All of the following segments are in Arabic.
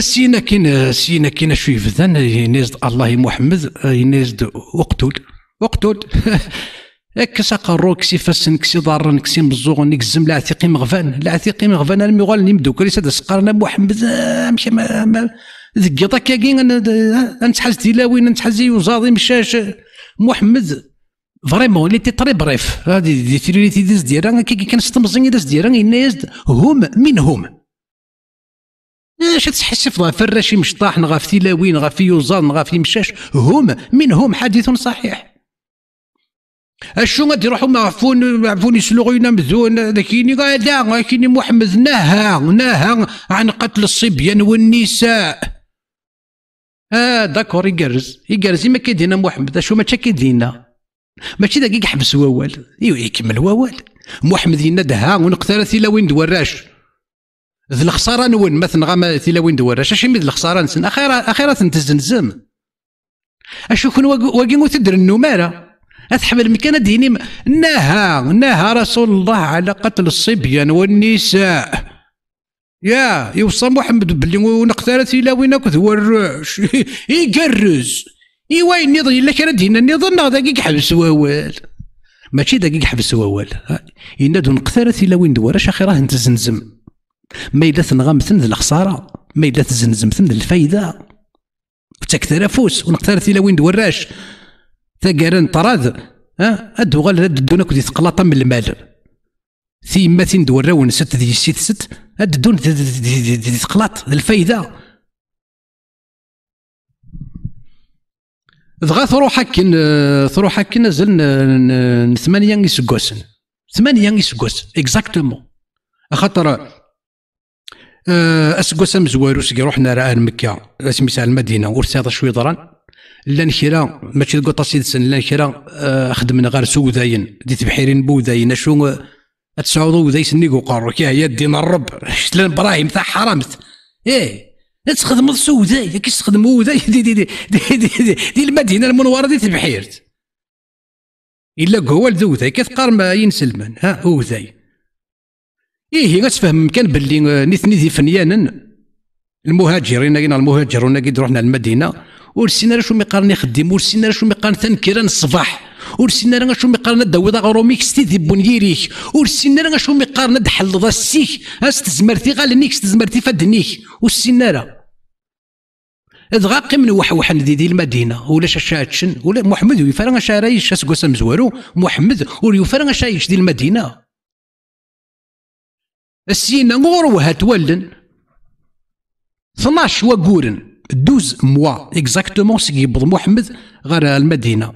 سينا كين سينا كين شو يفذن ينزد الله محمد آه، ينزد وقتل وقتل اكس اقرو كسي فسن كسي ضارن كسي مزوغن كزم العتيقي مغفان العتيقي مغفان المغال نمدوكري ساد سقرنا محمد آه، مشي ما ما ذكي طاكاكي آه، نتحز تلاوين نتحز يوزاضي مشاش محمد فريمون لي تي تري بريف هادي دي تيريتي ديز ديران كي كنستمزن ديز ديرا ينازد هم من هم اش في غير شي مشطاح نغا في تلاوين غا في يوزان نغا في مشاش هم منهم حديث صحيح اشو غادي يروحوا معفون معفون يسلغوا ينمذون ذاكيني غادا ذاكيني محمد نهى نهى عن قتل الصبيان والنساء اه داكور يقرز يقرز ما كيدينا محمد اشو ما كيدينا ماشي دقيق حبس والو ايوا يكمل والو محمد ينادها ونقتل ثلاوين دوراش ذ الخساره نون مثلا غاما وين دوار اش يميد الخساره نسن اخيرا اخيرا زم اش يكون واقي وتدر النماره أتحمل مكان ديني نهى نهى رسول الله على قتل الصبيان والنساء يا يوصى محمد بلي تيلا وين اكو هو الرعش يقرز وين النظام الا كان دينا النظام دقيق حبس ووال ماشي دقيق حبس ووال نقتل تيلا وين دوار اش اخيرا تنتزن زم ما إلا تنغمتن الخسارة ما إلا تزنزمتن الفايدة وتكتر فوس ونقتر إلى وين دوراش تاقارن طراد أه أدوغال الدونك ودي تقلاطا من المال ثيما تين دورا ونست دي ست ست الدون تقلاط الفايدة دغا تروح هاكين تروح هاكين نزل ثمانية يسقوسن ثمانية يسقوسن اكزاكتومون خاطر أه، اسكواس مزوارو سكي روحنا راه المكه سميتها المدينه ورسيضه شوي ضران لا كرا ماشي تقول سيد سن لا كرا أه، خدمنا غير سوداين ديت بحيرين بوداين شو تسعود وذي سني قارو كي هي دين الرب شتلان ابراهيم تاع حرمت ايه لا تخدم سوداي كي تخدم وذاي دي دي دي, دي, دي, دي, دي المدينه المنوره ديت بحيرت الا قوال هو كي تقار ما ينسلمن ها هو ذاي إيه غتفهم كان باللي نثني ذي فنيانا المهاجرين كاين المهاجرون قد رحنا المدينة ورسينا راه شو ميقارن يخدم ورسينا راه شو ميقارن تنكرا الصباح ورسينا راه شو ميقارن داويض غروميك ستي ذي بنيريك ورسينا سينا شو ميقارن ضا السيك استزمرتي تزمرتي غالنيك تزمرتي فدنيك ور راه إذ وح وحن ذي ذي المدينة ولا شاشاتشن ولا محمد ويفرن شاريش اسكو مزوارو محمد ور شايش ذي المدينة السين غوروها توالن 12 وقورن 12 موا اكزاكتومون سي بض محمد غير المدينه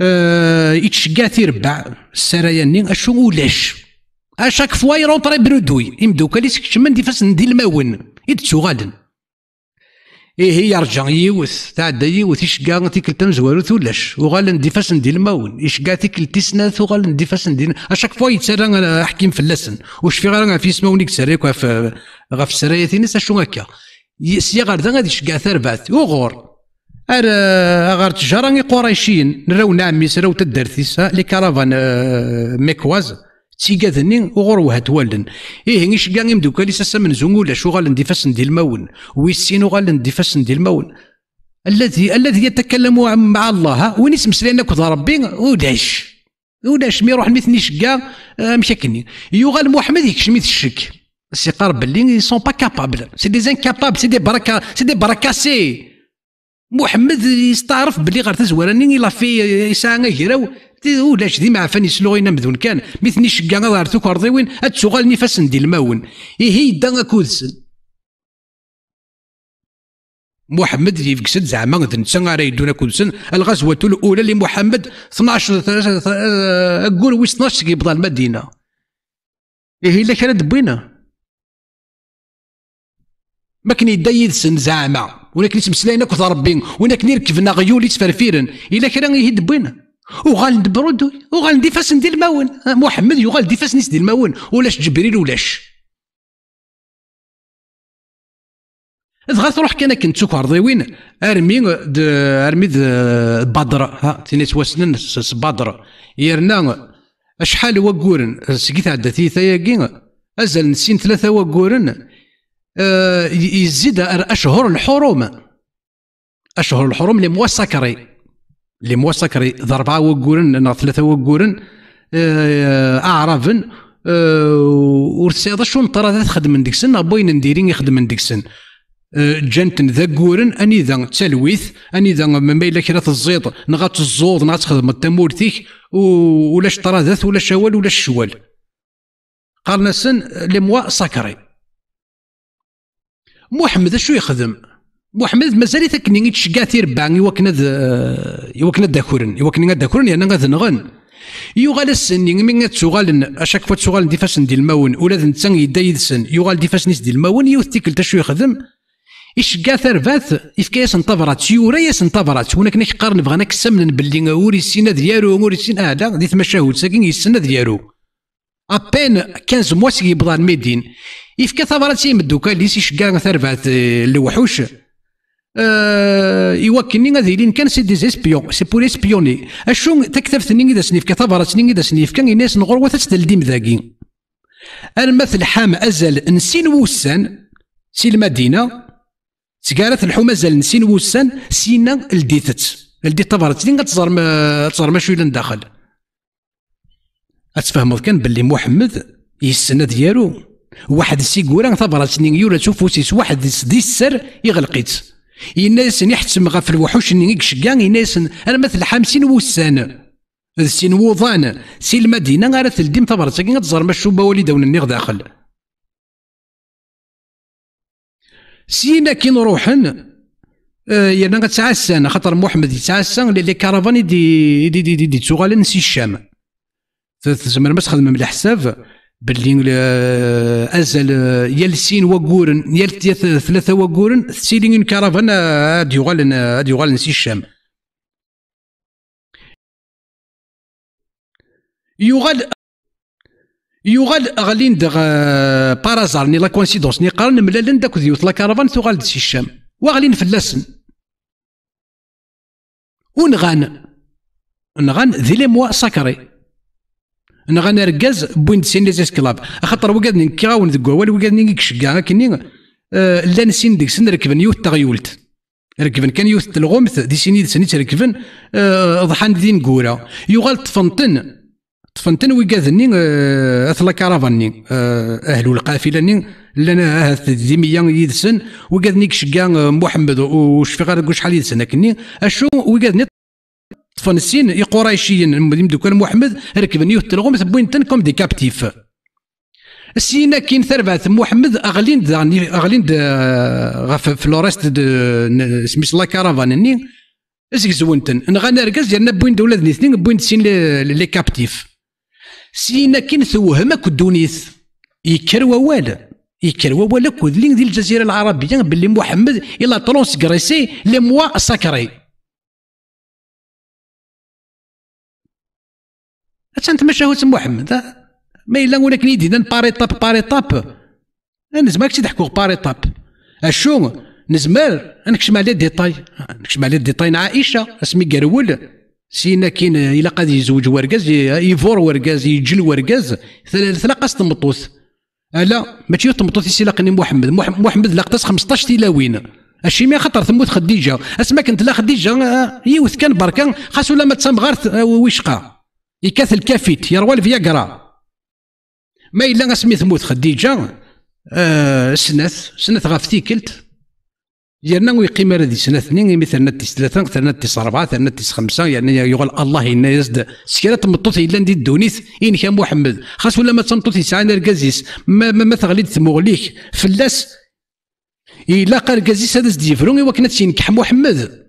أه يتشقى تيربع السرايا اشو ولاش اشاك فوا يرونطري برودوي يمدوكا كاليسك سكتش ديفاس ندي الماون يتسوغالن إيه هي يرجع يوث تعدى يوث يشقى تيكلتا مزوارت ولاش وغال ندي ندير ندي الماون يشقى تيكلتي سنات وغال ندي فاس اشاك فوا يتسرى حكيم اللسن واش في غير في اسمه ونيك سريك غاف غاف السرايات ناس اشو هكا سيا غار ذا غادي يشقى ثربات وغور ار آه، غار راني قريشيين نراو نعمي سراو تدرثيس آه، لي كرافان آه، ميكواز سيقاذني وغور وهات والن إيه إيش كاع لي ساسا من شو وغالن دي فاسن دي المون ويسين وغالن دي فاسن دي المون الذي الذي يتكلم مع الله وين لأنك سلينا نكد ربي وداش وداش مي يروح مثنيش كاع آه، مشاكني يغال محمد يكشميت الشك سي قرب اللي سون با كابابل سي دي انكابابل سي دي بركا سي دي بركاسي محمد يستعرف بلي غير تزوراني لا في يسعى غيرو ulac d imeɛfan yesluɣin amdun kan كان ten-icegga ad ɣer tukerḍiwin ad ttuɣalen ifassen ندي ilmawen ihi yedda akkudsen محمد اللي يفقسد زعما غدن نتا غير يدونا كلسن الغزوة الأولى لمحمد 12 قول وي 12 كيبضى المدينة إيه إلا كان دبينا ما كان يدا يدسن زعما ولكن يتمسلاين كثر ربي ولكن يركبنا غيولي تفرفيرن إلا كان يهد بينا وغال ندبرو وغال ندي فاس ندير الماون آه، محمد يغال ندي فاس ندير الماون ولاش جبريل ولاش دغا تروح كان كنت سوك وين ارمي د ارمي د بدر ها تيني توسنن بدر يرنا شحال وقورن سقيت عدا ثيثا ياكي ازال نسين ثلاثة وقورن آه، يزيد اشهر الحروم اشهر الحروم اللي موسكري اللي موسكري ضربة وقورن انا ثلاثة وقورن آه، اعرفن آه، ور تسيض شو ذات خدم من ديكسن ابوين بوين نديرين يخدم من ديكسن آه، جنتن ذا قورن اني ذا تلويث اني ذا من الا كرا الزيط الزوض نغات خدم التمور تمورتيك ولاش طرا ذات ولا شوال ولا شوال قالنا سن لموا سكري محمد شو يخدم محمد مازال ثكني تشكا تيربع يوكنا يوكنا آه، داكورن يوكنا داكورن يعني نغن يوغال السن يعني من تسوغال اشاك فوا تسوغال دي فاسن ديال الماون ولا نتا يدا يدسن يوغال دي فاسنيس ديال الماون يوث تيكل شو يخدم إشكا ثرفات إفكاياس نطبرات يوراياس نطبرات هناك ناك قارن بغانا كسمن باللي أوري السنة ديالو أوري السنة هذا دي تمشاهد ساكن السنة ديالو أبان 15 موا سيبضان ميدين إفكا ثبرات يمدو كاليس إشكا ثرفات الوحوش آه، آه، ايوا كني غادي لين كان سي ديز اسبيون سي بور اسبيوني اشون تكتف ني اذا سنيف تبرات-ني اذا كان الناس نغرو تستلديم ذاكي المثل حام ازل نسين وسان سي المدينه سكارت الحوم ازل نسين وسان سينا لديتت لديت تبرات لين غتزر ما تزر ما شويه داخل اتفهموا كان باللي محمد يسنى ديالو واحد السيكورا تبرات-ني يولا تشوفو سيس واحد دي السر يغلقيت الناس يحسم غف الوحوش يكشكا الناس انا مثل حامسين وسان سين ووضان سي المدينه غير تلديم تبرز كي تزر ما الشوبه دون وننيغ داخل سينا كي نروحن آه، يعني غتعسان خاطر محمد يتعسان لي كارافان دي دي دي دي, دي, دي تسوغالن سي الشام تزمر ما تخدم من الحساب باللي آه، ازل آه، يلسين وقورن يلت ثلاثه وقورن سيلين كرافان آه، هاد غالن هاد غالن نسي الشام يغال يغال غالين دغ بارازار ني لا كونسيدونس ني قارن ملالن داك ديوت لا كرافان تغال نسي الشام وغالين فلاسن ونغان نغان ذي لي موا ساكري انا غنركز بوين سين لي زيسكلاب خاطر وقادني كيغاون ذك وال وقادني كشكا كني لا نسين ديك سن ركبن يوت تغيولت ركبن كان يوت الغمث دي سيني سني تركبن ضحان دين كورا يغال طفنتن طفنتن وقادني اثلا كارافاني اهل القافله ني لنا ذميا يدسن وقادني كشكا محمد في غير شحال يدسن كني اشو وقادني تفنسين يقريشيين يمدوكال محمد ركبن يوتلغم ثبوينتن كوم دي كابتيف سينا كين ثربات محمد اغلين داني يعني اغلين آه، غف فلورست سميش لا كارافان ني اسك زونتن غانا ركز ديالنا بوين دولا اثنين بوين سين لي كابتيف سينا كين ثوهمك الدونيس يكروا والا يكروا والا ووال ذلين ديال الجزيره العربيه باللي محمد الا طرونس كريسي لي موا ساكري هو سي محمد ما الا ولكن يدي باري طاب باري طاب نزمرك تحكوا باري طاب اشو نزمر نكشم على ديطاي نكشم على ديطاي عائشه اسمي قرول سينا كاين الا قاد يزوج ورقاز يفور ورقاز يجل ورقاز ثلاثه تمطوث لا ماشي تمطوث لاقني محمد محمد لاقتاس 15 تلاوين اشي ما خطر تموت خديجه اسمك انت لا خديجه آه، يوث كان بركان خاص ولا ما تسام آه، ويشقى يكاث الكافيت يروى الفياجرا ما إلا اسمي تموت خديجة آه سنث سنث غاف تيكلت يرنا ويقيم هذه سنة اثنين مثلا تيس ثلاثة مثلا تيس أربعة مثلا تيس خمسة يعني يقول الله إنا يزد سكرة تمطوط إلا ندي الدونيث إن كان محمد خاص ولا ما تمطوط يسعى الكازيس ما ما, ما تغليد تمغليك فلاس إلا قال الكازيس هذا زديفرون وكنا تينكح محمد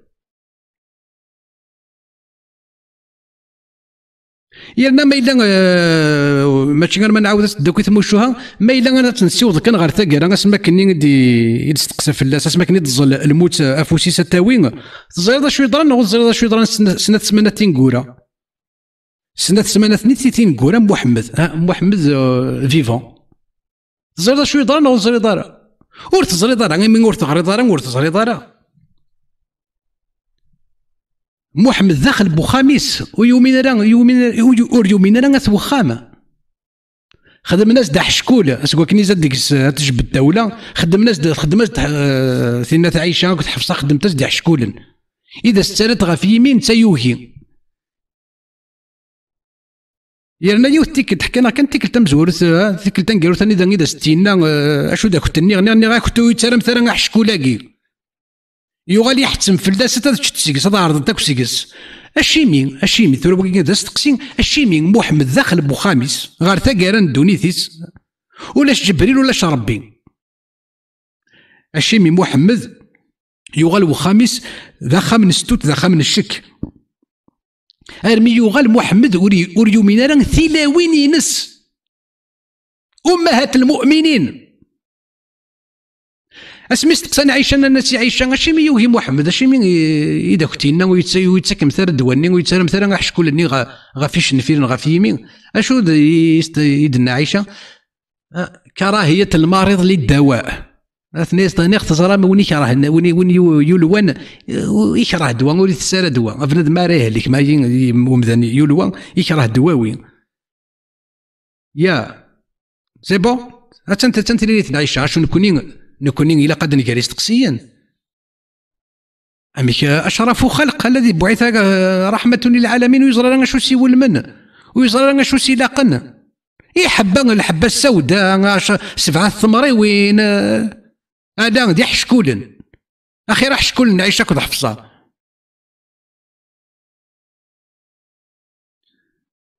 يرنا ما إلا آه، ماشي غير ما نعاود تدوكي ثموشوها ما إلا أنا تنسيوض كان غير ثاكرة أسما كني دي يستقسى فلاس أسما كني تزل الموت افوسي ستاوين تزيض شوي دران نغوز تزيض شوي دران سنة ثمانة تنكورة سنة ثمانة ثنيتي تنكورة محمد ها محمد فيفون آه، تزيض شوي دران نغوز تزيض ور تزريض راه من ور تغريض راه ور تزريض راه محمد داخل بو بوخاميس ويومين راه يومين اور يومين راه وخامه خدم ناس دا حشكول اسكو كنيزة ديك تجب الدولة خدم ناس خدم ناس ثينا آه، تعيشة كنت حفصة خدم ناس دا حشكول إذا استرد غا في يمين تيوهي يرنا يوث تيكت حكينا كان تيكل تمزور آه، تيكل تنقيرو ثاني إذا ستينا آه، أشو دا كنت نيغ نيغ نيغ كنت يتسرم ثرا حشكولاكي يغال يحتم فلاس تشد سيكس هذا عرض تاكو سيكس الشيمي الشيمي ثرو بقي هذا استقسي مين محمد داخل بو غار تا تاكارن دونيثيس ولاش جبريل ولاش ربي مين محمد يغال وخامس ذا من ستوت ذا من الشك ارمي يغال محمد وري وريومين ثلاوين ينس امهات المؤمنين اسمي استقسان عيشة الناس عيشة مي يوهي محمد اشيمي اذا كتينا ويتسكم ثار دواني مثال غا شكون اللي غافيش نفير في يمين اشو يدنا عيشة كراهية المريض للدواء اثنين ثاني تزرى ما وين أه، يكره وين وين يلوان يكره دواء وليت سال دواء افند ما راه لك ما ومذان يلوان يكره دواوي يا سي بون هاتنت تنت ليلة العشاء شنو كونين نكوني الى قد نقري استقسيا اميك أشرف خلق الذي بعث رحمة للعالمين ويزرى لنا شو سي ولمن ويزرى لنا شو سي لاقن إي حبة الحبة السوداء سبعة وين هذا دي حشكولن أخي راح شكولن عيش اكو حفصة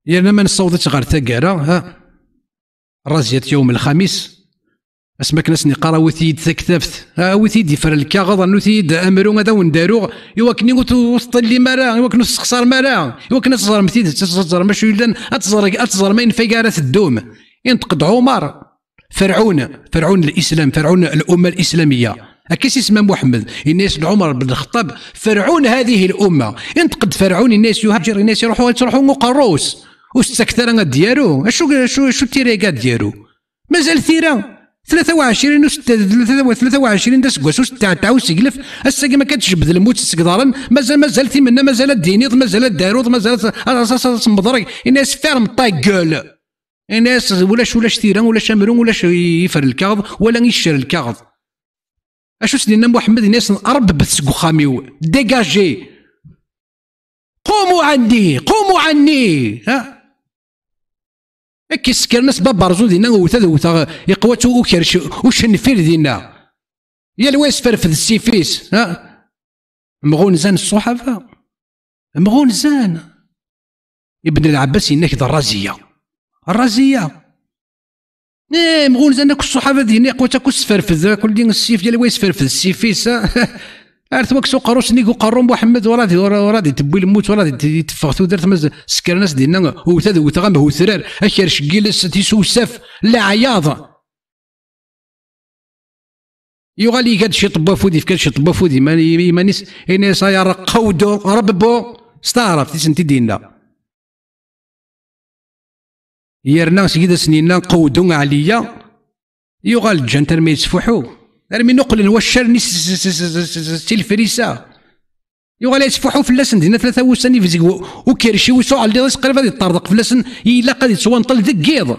يا يعني ما نصوتش غير ثقارة ها رزيت يوم الخميس اسمك كناسني قرا وثيد ثكثفت ها وثيد يفر الكاغض انو ثيد امرو هذا وندارو ايوا كني وسط اللي مارا ايوا كنو تسخسر مارا ايوا كنا تزر مثيد تزر ماشي الا اتزر اتزر ما ينفيكار الدوم ينتقد عمر فرعون فرعون الاسلام فرعون الامه الاسلاميه أكيس اسمه محمد الناس عمر بن الخطاب فرعون هذه الامه ينتقد فرعون الناس يهاجر الناس يروحوا يروحوا مقروس واستكثر ديالو شو شو شو تيريكا ديالو مازال ثيران ثلاثة وثلاثة وعشرين داس قوس وستة تاع وسقلف الساقي ما بذل الموت سكدارا مازال مازال تيمنا مازال الدينيط مازال الداروط مازال الرصاص مضرق الناس فارم طايكول الناس ولاش ولاش تيران ولاش امرون ولاش يفر الكاغض ولا يشر الكاغض اشو سيدنا محمد الناس نقرب بسكوخاميو ديجاجي قوموا عني قوموا عني ها الناس باب بابارزون دينا وثاد دوتا يقواتو وكرش وشنفير دينا يا الواس فرفد السيفيس ها مغونزان الصحافة مغونزان ابن العباس انك ذا الرازية الرازية ايه مغونزان الصحافة دينا يقوات كو سفرفد كل دين السيف يا الواس فرفد السيفيس ارث واك سوق قروس نيك محمد ورادي ورادي تبوي الموت ورادي تفغ درت مز سكر ناس دينا وثا وثا غام هو ثرار اشير شقيل تيسوسف لا عياض يغالي كاد شي طبا فودي كاد شي طبا فودي ماني مانيس اني صاير قودو ربو ستعرف تيسنتي دينا يرنا سيدا سنينا قودو عليا يغال الجنتر ما يتسفحو ارمي يعني نقل هو الشرني سي الفريسه يوغا لا يسفحوا اللسن دينا ثلاثة وسان زيكو وكيرشي ويسوع اللي اللي قريب غادي يطردق اللسن الا قد نطل ذكيض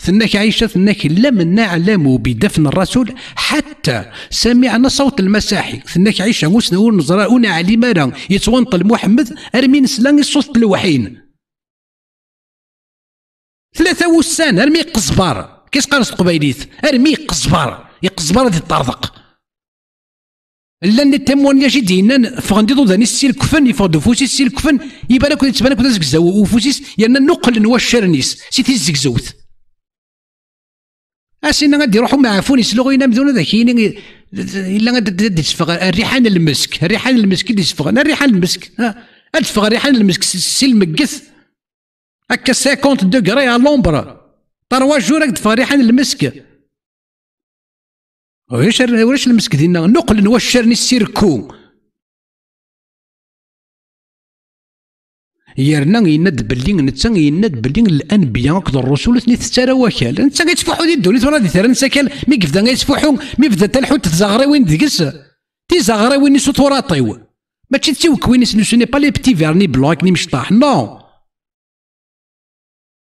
ثناك عائشة ثناك لم نعلم بدفن الرسول حتى سمعنا صوت المساحي ثناك عائشة وسنا ونزرا ونعلم يتسوى نطل محمد ارمي نسلان صوت الوحيين ثلاثة وسان ارمي قزبار كيس قارس قبيليت ارمي قزبار يقزبر دي الطرزق لان ياشي دينا فغندي ضداني السيل كفن يفغد فوسيس السيل كفن يبان كون تبان كون زكزاو وفوسيس يانا نقل نوا الشرنيس سي تيزكزوت اسينا غادي يروحوا معفون يسلغوا ينامذون هذا كاين الا غادي تسفغ الريحان المسك الريحان المسك اللي يسفغ الريحان المسك تسفغ الريحان المسك سي المكث هكا 50 دوغري على لومبر طروا جورك راك تفغ الريحان المسك ولاش ولاش المسك ديالنا نقل وشرني السيركو يرنا يناد بلي نتا يناد بلي الانبياء كد الرسل ثني تسارى وكال نتا كيتفوحوا دي الدولة ورا دي ثرا نتا مي كيفدا كيتفوحوا مي بدا تلحو تزغري وين ديكس تي وين يسو تورا طيو ماشي تي سني با لي بتي فيرني بلوك ني مشطاح نو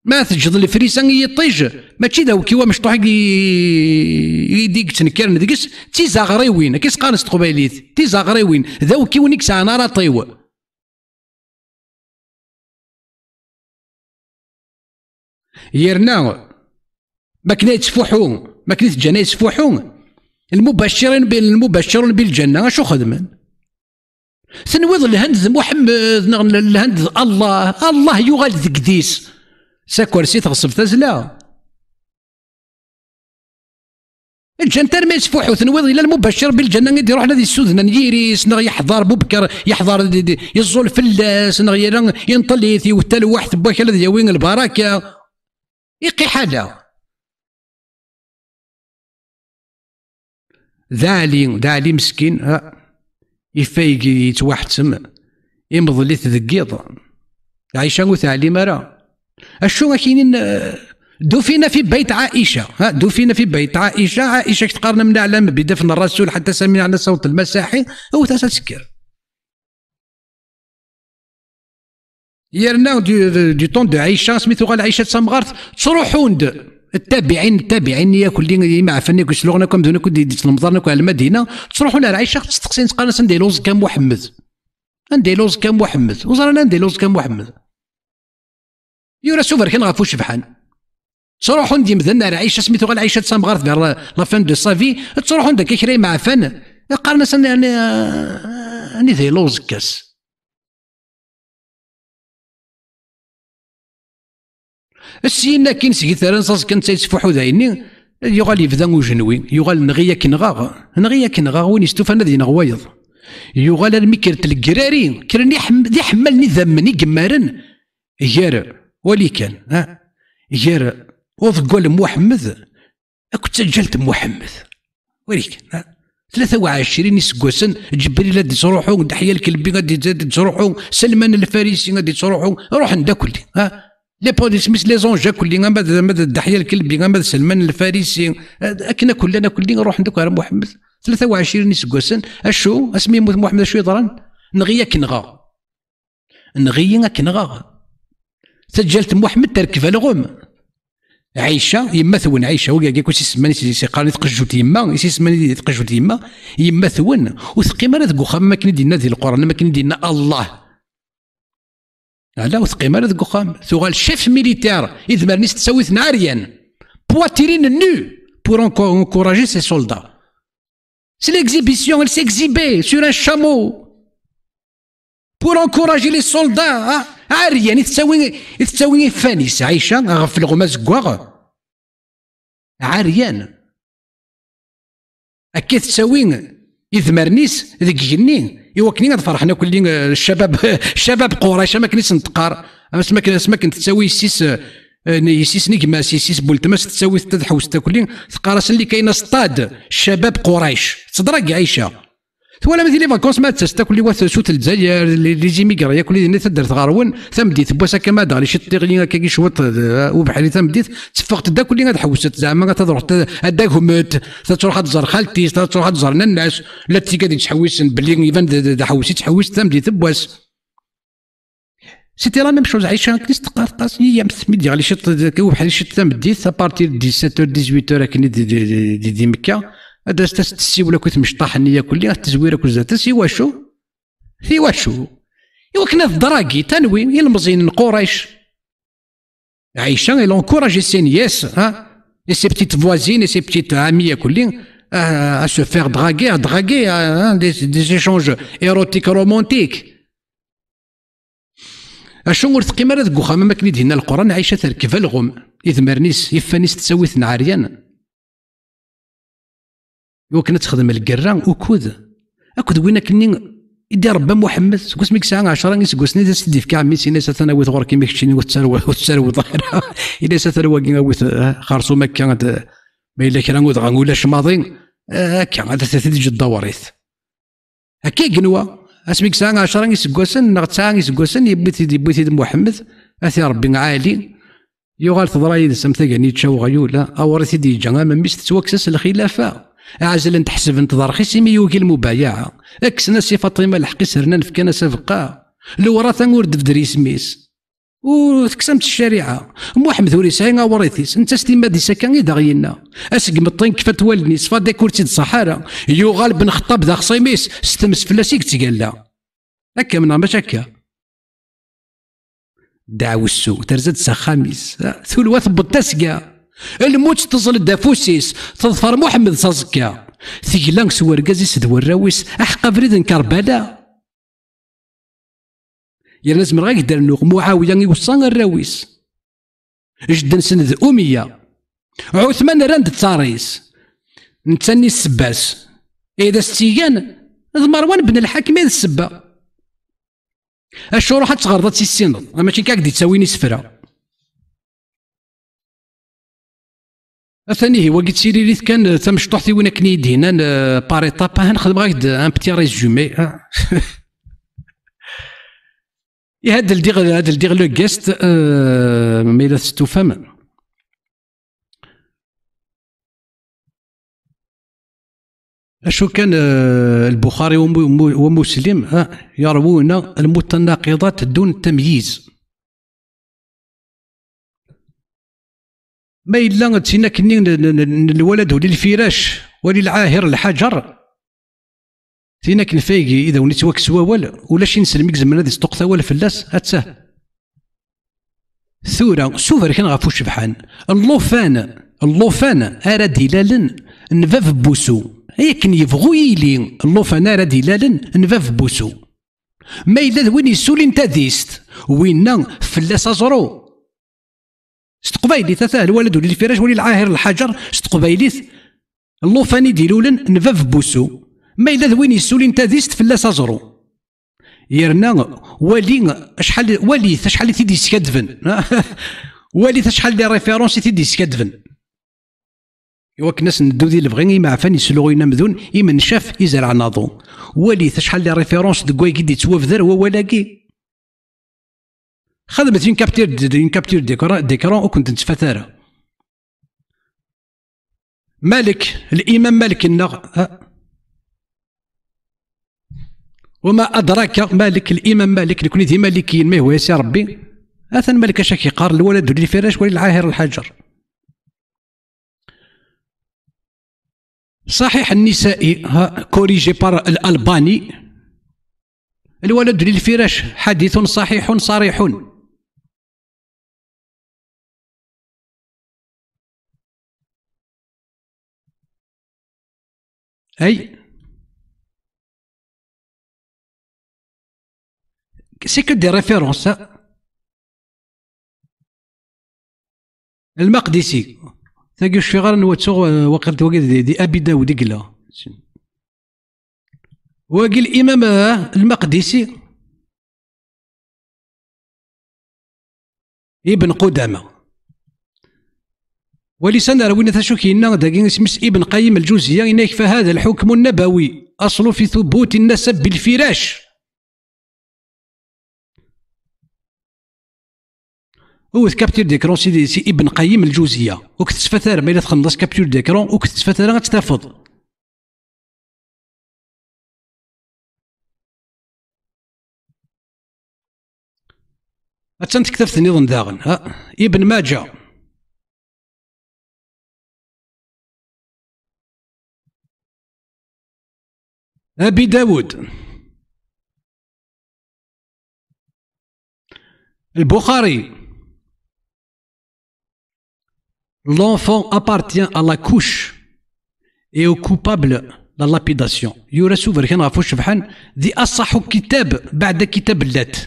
ما تجد الفريسه يطيج ماشي دا وكيوا مشطوح يديك تنكر ندقس تي زغريوين كيس قارس تقبيليت تي زغريوين داو كي ونيك سانا راه طيو يرنا ما كنيتش يتفوحو ما كنيتش جنايس يتفوحو المبشرين المبشرون بالجنه شو خدمه سنوض الهند محمد الهند الله الله يغلد قديس ساكورسي تغصب تزلا الجنة ما يسفوح وتنويض الى المبشر بالجنه غادي يروح لذي السودن يريس سنغ يحضر بوبكر يحضر يزول فلاس نغ ينطليث يوتل واحد بوك الذي يوين البركه يقي حاله ذالي ذالي مسكين آه. يفايق يتواحتم يمضلي تذقيض عايشه وثالي مرا كاينين آه، دفن في بيت عائشة ها دفن في بيت عائشة عائشة تقارن من أعلام بدفن الرسول حتى سمعنا على صوت المساحي أو تسكر يرنا دي طون دو عائشة سميتو قال عائشة سمغارت تروحون التابعين التابعين يا كل ما ياك سلوغنا كم دونك دي تنمضرنا على المدينه تروحون على عائشه تستقسين تقارن لوز كام محمد لوز كام محمد وزرنا لوز كام محمد يورا سوفر كان غف وشبحان عندي مذن على عيشه سميتو غير عيشه سام غارت غير لافان دو سافي تروح عندك كيشري مع فن قال سني اني ذي لوز كاس السينا كين سكي ثلاثة صاص كان تيسفو ذايني يغال يفدا وجنوي يغال نغيا نغاغ نغيا نغاغ وين يستوفانا ذي نغوايض يغال المكرت الكراري كرني دي حملني ذمني كمارن غير ولكن ها غير وضقول محمد اكو تسجلت محمد ولكن 23 سكوسن جبريل غادي تروحو دحيا الكلبي غادي تروحو سلمان الفارسي غادي تروحو روح عند كل ها لي بوليس مس لي زونجا كل دحيا الكلبي سلمان الفارسي اكنا كلنا كل روح عند على محمد 23 سكوسن اشو اسمي محمد شو يضرن نغيا كنغا نغيا كنغا سجلت محمد تركف فالغوم عيشه يما ثون عيشه هو سماني سي سيقارني تقجو تيما سيسماني تقجو تيما يما ثون وثقي مالا ذك وخام ما كاين ديالنا ديال القران ما كاين ديالنا الله على وثقي مالا ذك وخام ثغال شيف ميليتير اذ نيس تساوي ثناريان بواتيرين نو بور انكوراجي سي سولدا سي ليكزيبيسيون سي اكزيبي سور ان شامو بور انكوراجي لي سولدا Hein عريان يتساوي يعني يتساوي فانيس عايشه غف الغما زكواغ عريان أكيد تساوي يثمرنيس ذيك جنين يوكني غاد فرحنا كل الشباب الشباب قريش ما كنيش نتقار ما كنت ما كنت تساوي سيس يسيس نجماس يسيس بولتماس تساوي حوس تاكلين ثقارس اللي كاينه سطاد شباب قريش صدرك عايشه تولى مثل لي فاكونس ما تاس تاكل لي سوت الجزائر لي زيميغر ياكل لي تدرت غارون تمديت بوسا كما دار لي شتي لي كي شوط وبحالي ثمديت تفقت دا كل لي تحوست زعما تروح همت تروح تزر خالتي تروح تزر الناس لا تي قاعد تحوس بلي يفان حوسي تحوس ثمديت بوس سيتي لا ميم شوز عايشه كنت تقار تقاس هي مثمد غالي شط كي وبحال شط تمديت ابارتير 17 18 هكا دي مكه هذا ادرس تسي ولا كنت مشطاح النيه كلي التزويره كل زاد تسي واشو في واشو ايوا كنا في الدراكي تنوي هي المزين قريش عايشه اي لونكوراجي سين يس ها اي سي بتيت فوازين اي سي بتيت امي كلي ا سو فير دراغي ا دراغي دي دي ايشونج ايروتيك رومانتيك اشون ورث قيمه ذكوخه ما كنيد هنا القران عايشه تركف الغم اذمرنيس يفانيس تسويث عريان يمكن تخدم القرة وكود اكود وين كني يدي ربا محمد سكوس ميك ساعة 10 سكوس دا سيدي في كعمي سينا ثناوي ثغور كيما كشيني وتسروى وتسروى ظاهرة إلا ثروى كيما خارصو مكة ما إلا غود غنقول ولا ماضي هكا آه، هذا جد الدواريث هكا قنوة اسميك ساعة 10 سكوس نغ تسعة يسكوسن يبيت يبيت محمد اثي ربي عالي يغال يعني تشاو غيولا نيتشا وغيولا اورثي ديجا ميست توكسس الخلافه انت تحسب انتظار خيس سيمي يوكي المبايعة أكسنا سي فاطمة الحقي سرنا نفكنا سفقا الوراثة ورد بدري سميس وتكسمت الشريعة محمد ثوري سعين وريثيس انت ستيما دي سكان إذا غينا أسق مطين كفت صفا صفادي كورتي صحارى يوغال بن خطاب ذا خصيميس ستمس فلاسيك تقالا هكا منا ماش هكا دعو السوق ترزد سخاميس ثلوة ثبت الموت تزل دافوسيس تظفر محمد تزكى سوار سورقازيس ذو الراويس احقى بريد كربلاء يا لازم غير يدير نوغ معاوية يوصان الراويس جدا سند أمية عثمان راند تاريس نتسني السباس إذا ستيان مروان بن الحكم السبه الشروحات تغرضت سي ماشي كاك دي تساويني سفره اثاني هو قلت سيري ريت كان في وين كني يدينا بار ايتاب نخدم غاك ان بتي ريزومي يا هاد الديغ هاد الديغ لو جيست ميلا ستو فام اشو كان البخاري ومسلم يروون المتناقضات دون التمييز ما إلا تسينا كني الولد ولي الفراش ولي العاهر الحجر سينا كن فايقي إذا ونتواك سواول ولا شي نسلم يكزمنا ذي سطوق ثوال فلاس أتسه ثورة سوفر كان غفو شبحان اللوفان اللوفان ارا دلالن نفاف بوسو كن يفغو يلي اللوفان ارا دلالن نفاف بوسو ما إلا وين يسولي انت ديست وين فلاس أزرو قبايلي أثاه الولد ولي الفراش ولي العاهر الحجر قبايلي اللوفاني ديلولن نفاف بوسو ما إلا ذوين يسولين تاديست فلا سازرو يرنا ولي شحال ولي شحال تيدي سكادفن ولي شحال لي ريفيرونس تيدي سكادفن يوك كناس ندو ذي البغين يمعفن يسلوغ ينمذون شاف يزرع ناضو ولي شحال لي ريفيرونس دكواي كيدي توفذر هو ولاكي خدمت اون كابتير اون كابتير ديكران وكنت نتفاتارا مالك الامام مالك النغ وما ادراك مالك الامام مالك اللي ذي مالكي ما هو يا ربي اثن مالك شكي قار الولد اللي فراش ولي العاهر الحجر صحيح النسائي كوريجي بار الالباني الولد للفراش حديث صحيح صريح أي سي كو دي ريفيرونس المقدسي تلقي شي غير نواتسوغ وقت وقت دي, دي ابي داود قلا واقي الامام آه، المقدسي ابن قدامه ولسان راوين تشوكينا داكين اسمس ابن قيم الجوزية إنك فهذا الحكم النبوي أصل في ثبوت النسب بالفراش هو كابتور ديكرون سيدي سي ابن قيم الجوزية وكتسفتار ما إلا تخلص كابتور ديكرون وكتسفتار غترفض أتسنت كتبت نظام داغن ها ابن ماجه أبي داود البخاري L'enfant appartient à la couche et au coupable de la lapidation. يورا سوفر كان غفو شبحان دي أصح كتاب بعد كتاب اللات 68-18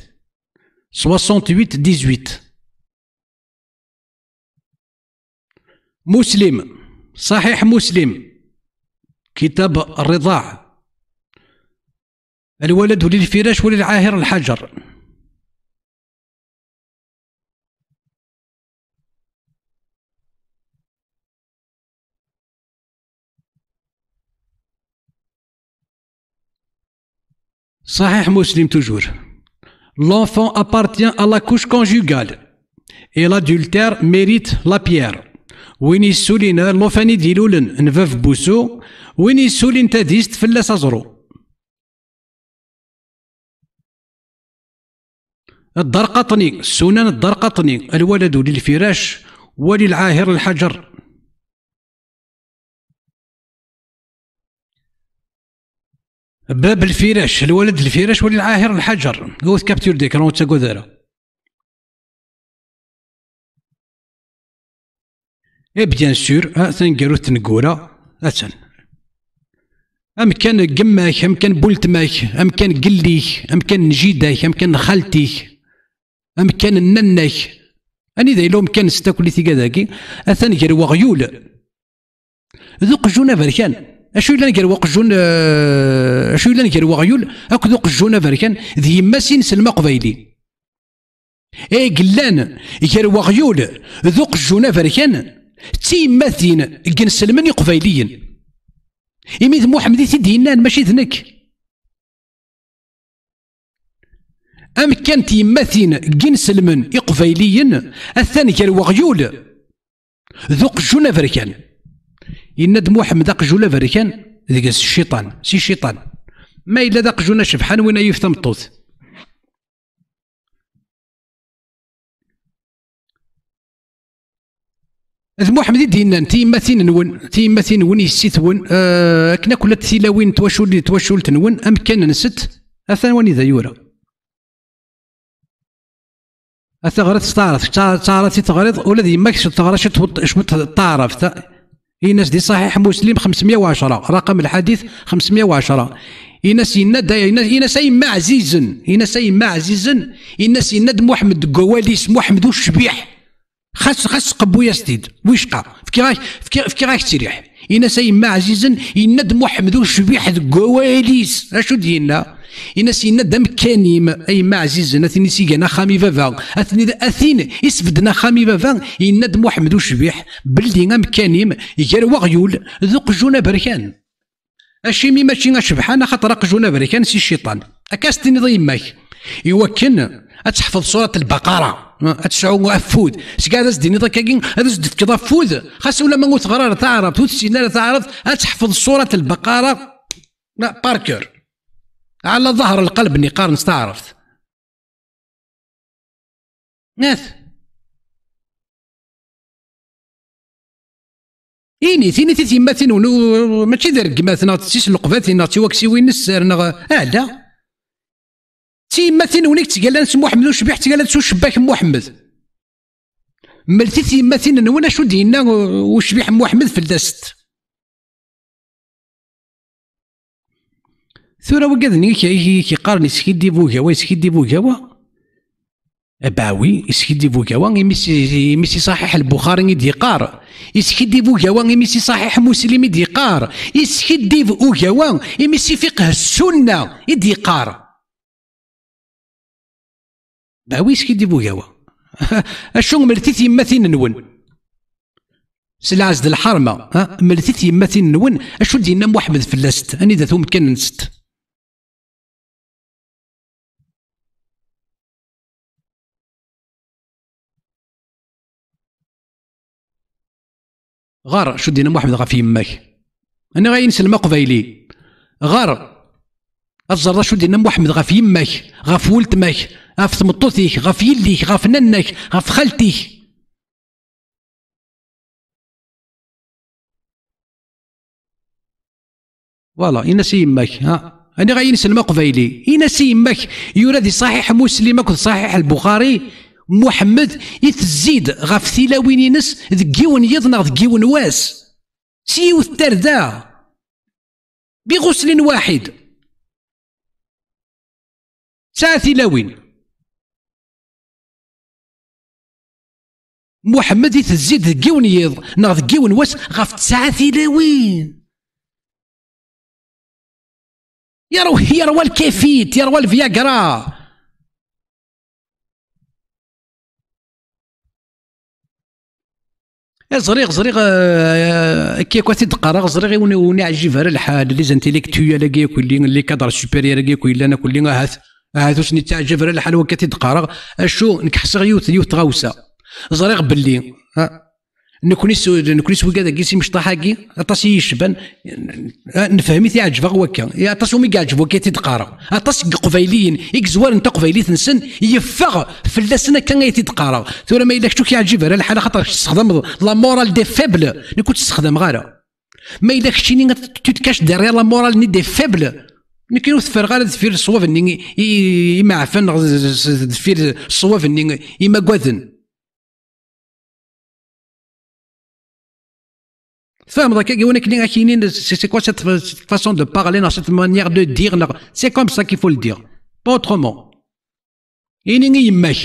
مسلم صحيح مسلم كتاب الرضاع الولد يعني وللفراش وللعاهر الحجر صحيح مسلم توجور لونفون ابارتيان ا la couche conjugale et l'adultère mérite la pierre وني سولينا لوفاني ديلولن نفاف بوسو وني سولين تاديست فلا سازرو الدرقطني السنن الدرقطني الولد للفراش وللعاهر الحجر باب الفراش الولد الفراش وللعاهر الحجر غوث كابتور ديكرون تاكودارا اي بيان سور اثن آه، كيرو تنكورا اثن ام كان قماك ام كان بولتماك ام كان قليك ام كان نجيداك ام كان خالتيك أمكان النناك أني ذا إلا أمكان ستاكل ذاكي أثان غير وغيول ذوق جون أفركان أشو إلا نجر وقجون أشو إلا غير وغيول أك ذوق قجون أفركان ذي ماسين سلمى قبيلي اي قلان غير وغيول ذو قجون أفركان تيماثين كن سلمني قبيليين إميث محمد تيدينان ماشي ذنك أم كانت يمثين جنس المن اقفيليين الثاني كان وغيول ذوق جونا فركان يناد محمد ذاق جونا فركان ذيك الشيطان سي الشيطان ما إلا ذاق جونا شبحان وين يف تمطوط اذ محمد دينا تيماتين نون تيماتين نون يسيتون أه كنا كل التلاوين تواشول تواشول تنون أم كان نست أثنواني ذا يورا الثغرات تعرف تعرف تغرض ولا ديما كش تغرش شمت تعرف إنس إيه، دي صحيح مسلم 510 رقم الحديث 510 إنس يناد أي أيما عزيزن إنس إيه، أيما عزيزن إنس إيه، يناد محمد قواليس محمد وشبيح خاص خاص قبو يستيد ويشقى فكي راك فكي راك تريح سي يما عزيزا يناد محمد وشبيح ذي قواليس أشو دينا إنا يناد كانيم أي ما عزيزا أثني سيقنا خامي بابا أثني أثين إسفدنا خامي بابا يناد محمد وشبيح بلدي مكانيم يجر وغيول ذوق جونا بركان أشيمي ماشي أشبحان خاطر جونا بركان سي الشيطان أكاستني ضيمك يوكن أتحفظ سورة البقرة اتشعو افود سكادا ديني ضكاكين هذا زدت كذا فود خاص ولا ما نقول غرار تعرف توتسي لا تعرف تحفظ سوره البقره لا باركر على ظهر القلب اني قارن استعرفت ناث إيني ثيني ثيني ماتين ونو ماشي ذا رقماتنا تسيس ناتي وكسي وين السر اه لا تيماتين ونيك تقال نس محمد وشبيح تقال نسو شباك محمد ملتي تيماتين نون شو دينا وشبيح محمد في الدست ثورة قارني سكيدي كيقارن يسكيدي سكيدي يسكيدي بوكاوا أباوي يسكيدي بوكاوا يمسي صحيح البخاري يديقار يسكيدي بوكاوا يمسي صحيح مسلم يديقار يسكيدي بوكاوا يمسي فقه السنة يديقار باويس كي ديبو ياوا اشو ملتيت مثين نون سلعز الحرمة ها ملتيت يماثين نون اشو دينا محمد فلاست اني ذا ثوم كان نست غار شو دينا محمد غا في يماك انا غا نسلم قبيلي غار الزرده شو دينا محمد غا في يماك غا في ولتماك غاف تمطوتك غاف يليك غاف ننك غاف خالتيك فوالا إناس يماك ها أنا غادي نسلم قبيلي إناس يماك يراد صحيح مسلم أكو صحيح البخاري محمد يتزيد غاف ثلاوين ينس ذكيون يضنا ذكيون واس سيو التردى بغسل واحد ساعة ثلاوين محمد يتزيد ذكيون يض نغ ذكيون واس غاف تسعة تلاوين يروى يروى الكافيت يروى الفياجرا زريغ زريغ آه، آه، كي كواتي دقرا زريغ وني عجيب هذا الحال لي زانتيليكتويال كي كولي لي كادر سوبيريور كي كولي انا كولي هات هاتو سني تعجب هذا الحال وكاتي دقرا اشو نكحس يوت يوت غوسه بلي باللي نكوني سو نكوني سو كذا كيسي مش طاحاكي اطاس يشبان نفهمي عجبك وكا اطاس ومي كيعجبك وكا تيتقارا اطاس قبيليين اك زوار انت قبيلي تنسن يفغ اللسنة كان تيتقارا ثورا ما الا شتو كيعجب على الحاله خاطر تستخدم لا مورال دي فيبل نكون تستخدم غالا ما الا شتيني تتكاش دارير لا مورال ني دي فيبل نكي وثفر غير دفير الصواف ني عفن دفير الصواف ني يما كوذن تفهمت يقولك لي كينين سي كوا سيت فاسون دو باغلي سيت مانيغ دو دير سي كوم سا كي فو لدير با اوترومون اني يماك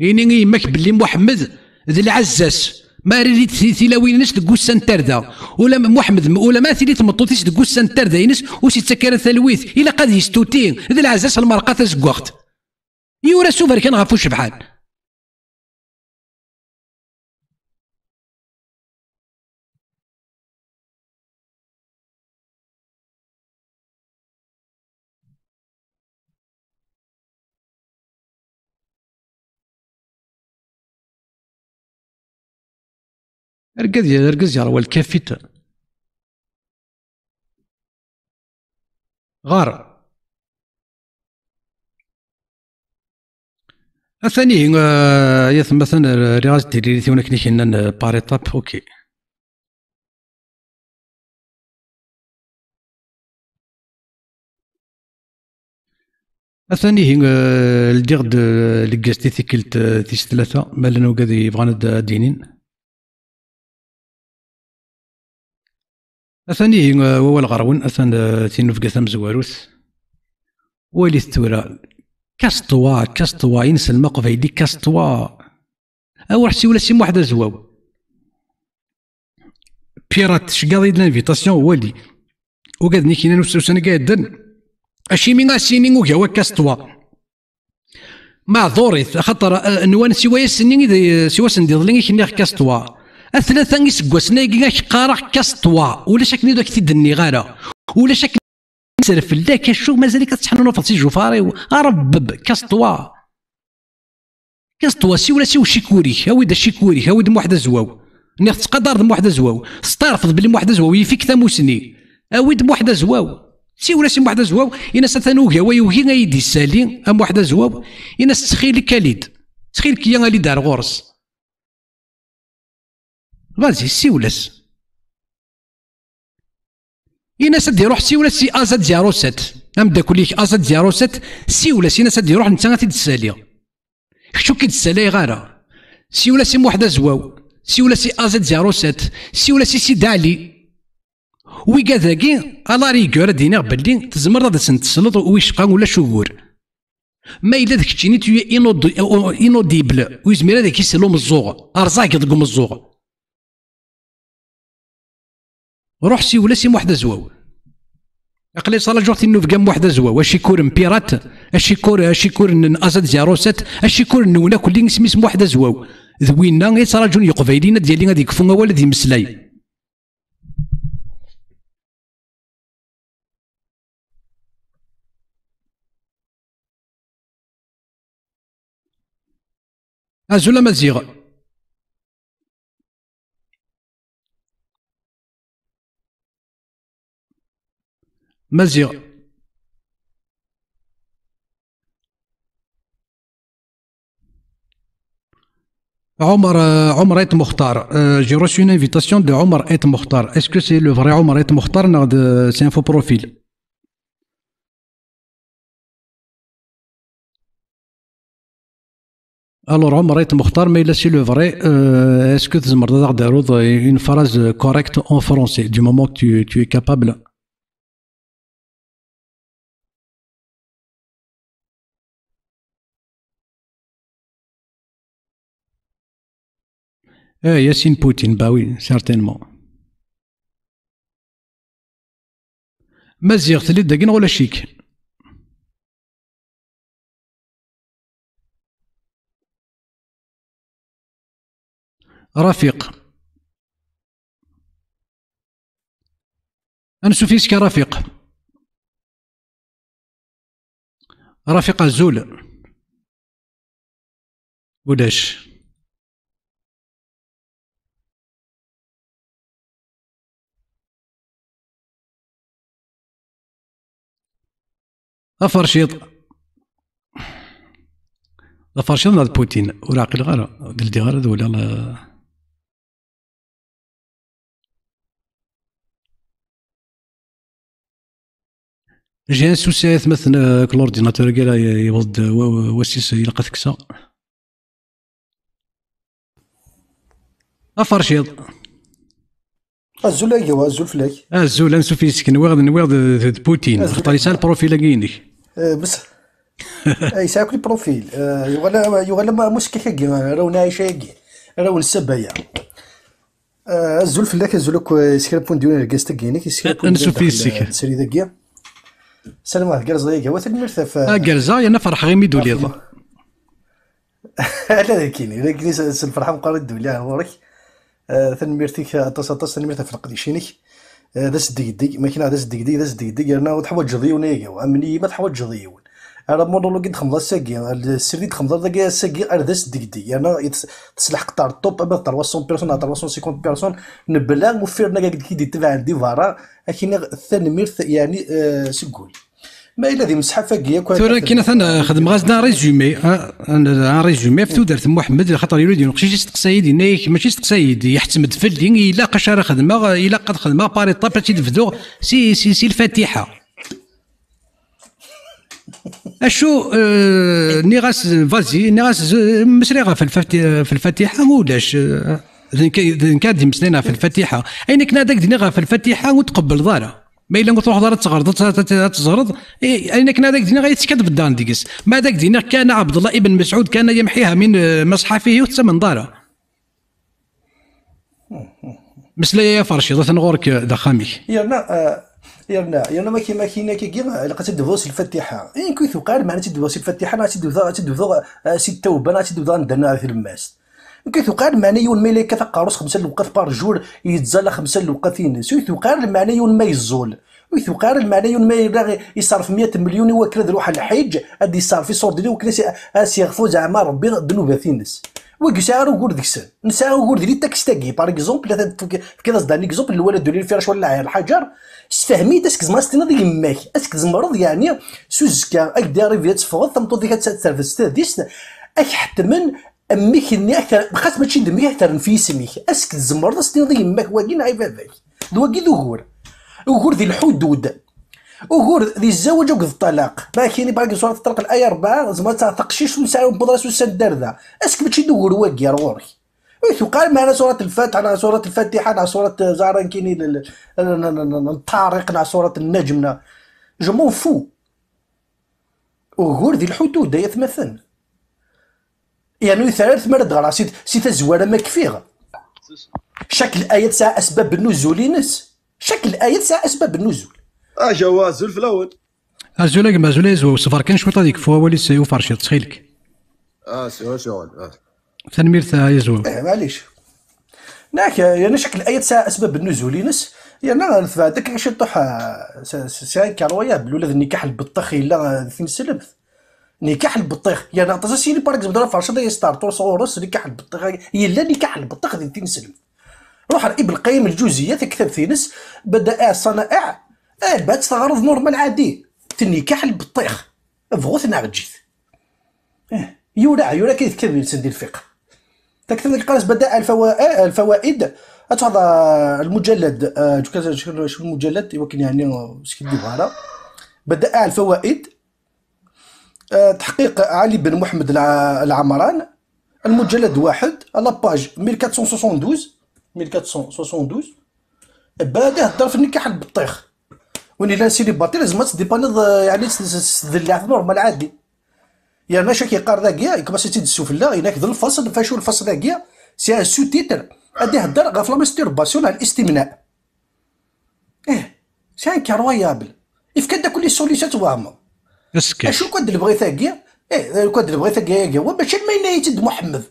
اني يماك بلي محمد ذي العزاس ما ريت سيلا وينش تقوس سانتردا ولا محمد ولا ما سيلي تمطوتيش تقوس سانتردا ينس وسي تسكر ثلويث الا قاد يستوتين ذي العزاس المرقه تسكوخت يورا سوفر كان غفوش بحال ارقد ارقد يا روال كافيت غار الثاني آه، يثم مثلا آه، رياض تيريثي ونك نكينا باريطاب اوكي الثاني هي آه، اللي قاستي ثيكلت ثلاثة مالا وقاد يبغانا دينين أثاني هو الغرون أثان تينفقا زواروث ولي ثورة كاسطوا كاسطوا ينسى يدي كاسطوا أو حسي ولا سيم واحد زواو بيرات شقاضي لانفيتاسيون ولي وقاد نيكينا نوسوسنا قاعدن أشي من غاسيني وكاوا كاسطوا مع ضوريث خاطر آه، نوان سوا يسني سوا سندي ظلين كيني كاسطوا ثلاثة iseggasen ayagi ak قارح كاستوا ولا شك نيدو i d غارة ولا id nniɣ ara ulac akken نسر فلاك الشو مازالك جوفاري اربب كاستوا كاستوا سي ولا سي وشيكوري هاوي دا شيكوري هاوي دم وحده زواو نيخت قدر دم زواو ستارفض بلي موحدة زواو يفيك تاموسني هاوي دم وحده زواو سي ولا سي موحدة زواو انا ستنوغي هو يوغي غيدي سالي ام واحدة زواو انا ستخيل كاليد تخيل كي غالي دار غورس غازي سيولس إنا سدي روح سيولس سي أزاد زيرو ست أمداكليك نعم، أزاد زيرو سات سيولس إنا سدي روح نتا غادي تسالي خشو كي تسالي غارة سيولس سي موحدة زواو سيولس أزاد زيرو سات سيولس سي علي وي كذاكي على ريكور دينا بلي تزمر غادي تنتسلط ويشقى ولا شهور ما إلا إنو الشيء تيو ديبل ويزمير هذاك يسلو مزوغ أرزاك ضد مزوغ روح سي ولا سي واحدة زواو أقلي صلاة جوغتي نوف قام واحدة زواو أشي يكون بيرات اش يكون اش يكون أزاد زيرو اش يكون كور نونا كل اسم اسم واحدة زواو ذوينا غير صلاة جون ديالي غادي يكفون ما ذي مسلاي ازولا مزيغ Mazir Omar, euh, Omar Et Mokhtar. Euh, j'ai reçu une invitation de Omar Et Mokhtar. Est-ce que c'est le vrai Omar Et Mokhtar euh, c'est un faux profil Alors Omar Et Mokhtar, mais là c'est le vrai. Est-ce que tu as une phrase correcte en français du moment que tu es capable آه ياسين بوتين باوي سارتينمون مزيغ تلي داكن ولا شيك رفيق أنسوفيسك رفيق رفيق الزول ولاش افرشيط افرشيط نتاع بوتين ولا عقل غير قلدي غير ولا جي ان سوسي مثلا كلورديناتور قال يوض واسيس الى تكسا افرشيط الزول هو الزول فلاك الزول انسو في سكن ويغد نوغد بوتين خطر يسال بروفيل كينيك بس اي يسالك البروفيل يغلى يغلى مشكل حقي راهو نعيش حقي راهو نسب هيا الزول فلاك الزول سكن بون ديون الكاس تاكينيك سكن بون انسو في سكن سري ذاكيا سلام عليك كرزا يا قوات المرثى ف كرزا يا نفرح غير ميدو لا لا كيني لكن الفرحه مقارنه الدولة ورك تنميرتك عطاس عطاس تنميرت ف القديشينك هذا آه، دي ما كاين هذا سديدي هذا سديدي رانا يعني تحوايج ديون هي امني ما تحوج ديون انا مونولوج تخمض الساكي السير دي تخمض انا ذا اردا دي انا يعني تسلح قطار الطوب ابا 300 بيرسون 350 بيرسون نبلا موفيرنا كي دي تبع عندي فارا اكينا ثنميرت يعني آه، سكول ما الذي مسحفك ترى كينا مثلا آه، خدم غاز دان ريزومي ان آه، آه، ريزومي في تودرت محمد خاطر يريد ينقشيش يستقصايد ينايك ماشي يستقصايد يحتمد الدين الا قاش راه خدمه الا قد خدمه باري طاب تفدو سي سي سي الفاتحه اشو آه نيغاس فازي نيغاس مسريغه في في الفاتحه ولاش ذن دي مسلينا في الفاتحه اين كنا دي دينيغا في الفاتحه وتقبل ضاره ما الا تروح راه تغرض تزغرض اين يعني كان هذاك دينا غيتسكد بالدان ديكس ما ذاك دينا كان عبد الله ابن مسعود كان يمحيها من مصحفه حتى من داره مثل يا فرشي نغورك دخامي نا يا نا آه، ما كيما كاين كي علاقه تدوس الفاتحه ان إيه، كي وقال معناتها تدوس الفاتحه راه تدوز تدوز سي التوبه راه تدوز ندنا في الماس كيتوقع معنى الملي كتقارص خمسه الوقات بار جور يتزال خمسه الوقات ينس ويتوقع المعنى ما يزول ويتوقع المعنى ما يراغي يصرف 100 مليون وكلا روح الحج ادي يصرف يصور ديالو وكلا سيغفو زعما ربي الذنوب تينس ويك ساعه وغور ديكس نساو وغور ديال تاكي بار اكزومبل كذا صدر اكزومبل الولد ديال الفراش ولا الحجر سفهمي تاسك زعما ستنا ديك يماك اسك زمرض يعني سوزكا اك فيات فغط تمطو ديك تسرفس تاديست اك حتمن أميك اني اكثر بخاص ما ماشي دمك اكثر في اسمك اسك تزمرض تنيض يماك واكي نعيب هذاك واكي ذوهور وغور ذي الحدود وغور ذي الزواج وقذ الطلاق ما باقي صورة الطلاق الآية 4 زعما تاع تقشيش ونسعى وبضرس وسدر ذا اسك ماشي دوغور واكي ويش وقال ما أنا صورة الفاتحة على صورة الفاتحة على صورة زعران كيني الطارق على صورة النجم جمون فو وغور ذي الحدود يتمثل يعني ثلاث مرات دغرا سيت سيت الزوار ما كفيغ شكل آية تاع اسباب النزول ينس شكل آية تاع اسباب النزول اه جواز في الاول ازولا كما زولا يزول صفر كان شويه هذيك فوا ولي سيو فرشي تخيلك اه سيو شغل اه تنمير تاع يزو اه معليش ناك يعني شكل آية تاع اسباب النزول ينس يعني بعدك عشان طوح سان كارويا بلولا النكاح البطخ الا ثم سلبث نكاح البطيخ يا يعني نعطي باغ اكزومبل سيري بارك بدرا ستار يستارتور صورس نكاح البطيخ هي لا نكاح البطيخ ذي تنسلم روح ابن القيم الجوزيه تكتب ثينس بدا اه صنائع اه بات تغرض نورمال عادي تنكاح البطيخ بغوث ناغجيت إيه. اه يولع يولع كي تكتب يسدي الفقه تكتب لك قرص بدا الفوائد هذا المجلد شو المجلد يمكن يعني آه، سكيدي بدا الفوائد آه، تحقيق علي بن محمد العمران المجلد واحد باج 1472 1472 بعد هضر في النكاح البطيخ وني لا سيدي باطي لازم تديبانيض يعني تدلع في نورمال عادي يا يعني ماشي كيقار يا كما سيتي السفلى هناك ذو الفصل فاشو الفصل يا سي ان سو تيتر ادي هضر غا فلا على الاستمناء ايه سي ان إف كان داك لي سوليسيون توهمه اسكت اشو كنت اللي بغيت اكيا ايه كنت اللي بغيت اكيا اكيا ماشي ما ينايتد محمد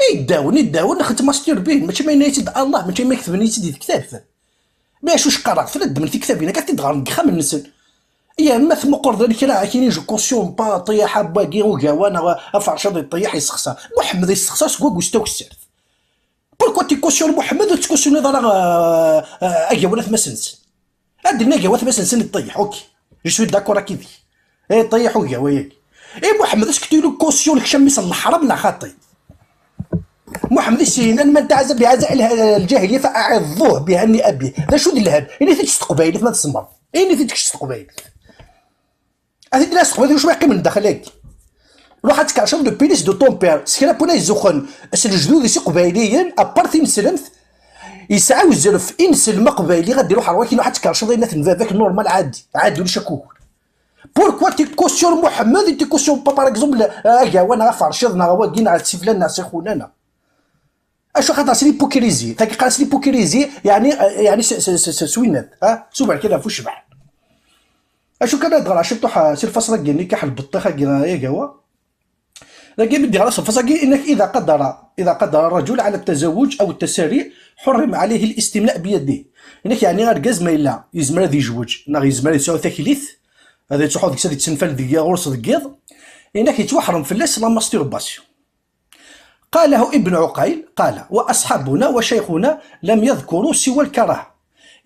إيه، يداون يداون خدمة ستير به ماشي ينايتد الله ماشي ما كتب نيتد ديك كتاب ما شوش قرا في الدم في كتابنا كانت تدغرم من نسل يا ما ثم قرض راه كيني جو كونسيون با طيحة باكي وكاوانا افرشاض يطيح يسخسا محمد يسخسا سكوك وستوك السرت تي كونسيون محمد وتكونسيون ضرا اجا آه، ولا ثمسنس ادنا اكيا ولا اللي طيح اوكي جو سوي داكور اكيد اي طيحوا يا وياك اي محمد اش كتقول كوسيون شميس الحرب لا خاطي محمد السينان من تعز بعزاء الجاهليه فاعظوه بها اني ابيه ذا شو ديال هاد اللي تيتشت قبايل ما تسمر اللي تيتشت قبايل هذه لا قبايل واش باقي من داخلك روح تكعشم دو بيليس دو طون بير سكرا بونا يزوخن أسل جدود سي قبايليين ابار تيمسلمت يسعى وزرف إنسل مقبيلي غادي يروح رواكي روح تكعشم غير نورمال عادي عادي ولي شكوك بوركوا تي كوسيون محمد كوسيون بابا باغ اكزومبل ايا وانا فرشضنا واكينا سيفلنا سيخولنا اشو خاطر سي بوكريزي تاكي قال سي بوكريزي يعني يعني سوينات ها سبع كذا فوش شبع اشو كان عشان شفتو سير فصل كي كحل بطيخه يا قهوه لكن بدي غرس فصاقي انك اذا قدر اذا قدر الرجل على التزوج او التسري حرم عليه الاستمناء بيده انك يعني غير ما الا يزمر ذي جوج نا يزمر يسوي ثكليث هذا يتروحوا ديك تنفل ديك غرس ديك يض إنك يتوحرم فلاس لا ماستيرباسيون قاله ابن عقيل قال وأصحابنا وشيخنا لم يذكروا سوى الكراهة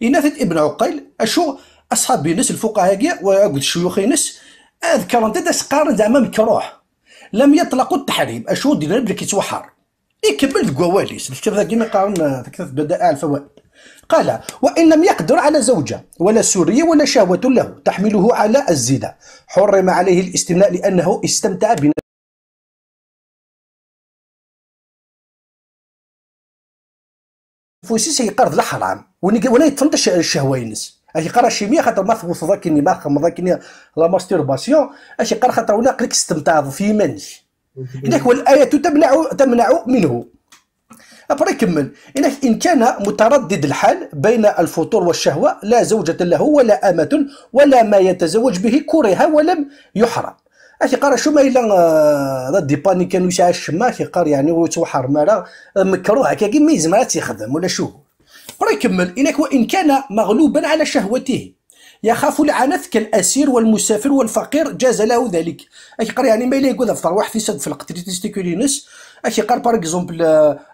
إناثت ابن عقيل أشو أصحاب الناس الفقهاء وعقد الشيوخ الناس أذكر أنت تسقارن زعما مكروه لم يطلقوا التحريم أشو دينا بلا كيتوحر يكمل قواليس الكتاب ذاك قارن بدأ الفوائد قال وإن لم يقدر على زوجة ولا سورية ولا شهوة له تحمله على الزنا حرم عليه الاستمناء لأنه استمتع بنفسه سي قرض الحرام ولا يتفنطش الشهوه ينس اش قرا شيميا خاطر ما ثبت ذاكني ما خم لا ماستورباسيون اش قرا خاطر ولا قلك استمتاع في منش اذاك والايه تمنع تمنع منه أبري كمل إن كان متردد الحال بين الفطور والشهوة لا زوجة له ولا أمة ولا ما يتزوج به كره ولم يحرم اخي قرا شو ما الا ضد آه، باني كانوا يسعى الشماء اخي قرا يعني وتو حرمالا آه، مكروه هكا ميز ما يزمر تيخدم ولا شو أبري كمل انك وان كان مغلوبا على شهوته يخاف العنف كالاسير والمسافر والفقير جاز له ذلك اخي قرا يعني ما الا يقول في واحد في صدف القتل تيستيكولينس اكي قال بار اكزومبل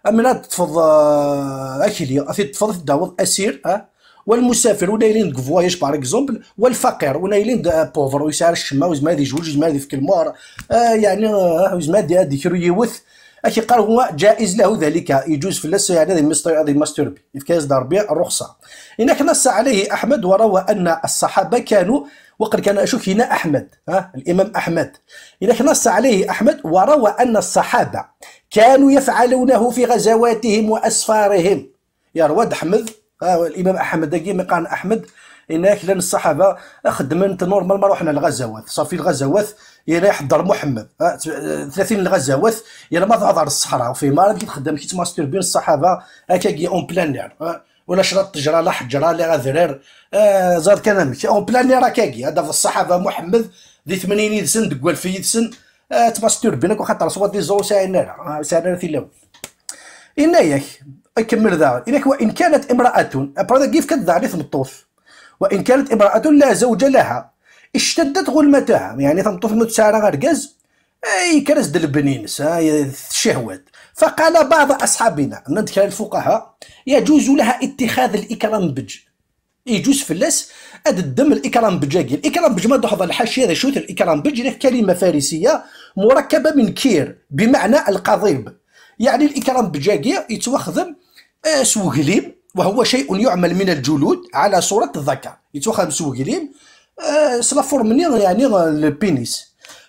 امنا تفض آه، اكيليا اثي تفض تداوض اسير اه والمسافر ولا يلين فواياج بار اكزومبل والفقير ولا يلين بوفر ويسعر الشما ويزما هذه جوج ويزما هذه في كلمه آه يعني آه، ويزما هذه هذه كيرو يوث اكي قال هو جائز له ذلك يجوز في اللس يعني هذه مستر هذه ماستر بي في كاس ربيع الرخصه هناك نص عليه احمد وروى ان الصحابه كانوا وقد كان أشك هنا أحمد ها الإمام أحمد إذا نص عليه أحمد وروى أن الصحابة كانوا يفعلونه في غزواتهم وأسفارهم يا رواد أحمد ها الإمام أحمد كيما قال أحمد ان لأن الصحابة خدمت نورمال ما روحنا الغزوات صافي الغزوات يلا يحضر محمد 30 الغزوات يلا ما تهضر الصحراء وفي ما راه تخدم كي بين الصحابة هكاكي اون بلان ولا شرط تجرى لا حجرة لا غذرير آه كان كان اون بلاني راه كاكي هذا في الصحابه محمد ذي 80 سن دك 2000 سن آه، تباستور بينك وخاطر صوت دي زو ساينر ساينر في الاول ياك أكمل ذا إنك وإن كانت امرأة أبرد كيف عليه ثمطوس وإن كانت امرأة لا زوج لها اشتدت غلمتها يعني ثمطوس متسارع غرقز أي كرز البنين الشهوات فقال بعض أصحابنا من الفقهاء يجوز لها اتخاذ الإكرام بج يجوز فلاس هذا الدم الاكرام بجاكي الاكرام بجما دوحظ الحاشيه هذا شوت الاكرام بج كلمه فارسيه مركبه من كير بمعنى القضيب يعني الاكرام بجاكي يتوخذم آه، سوغليم وهو شيء يعمل من الجلود على صوره الذكر يتوخذ سوغليم آه، سلا فورمني يعني آه، البينيس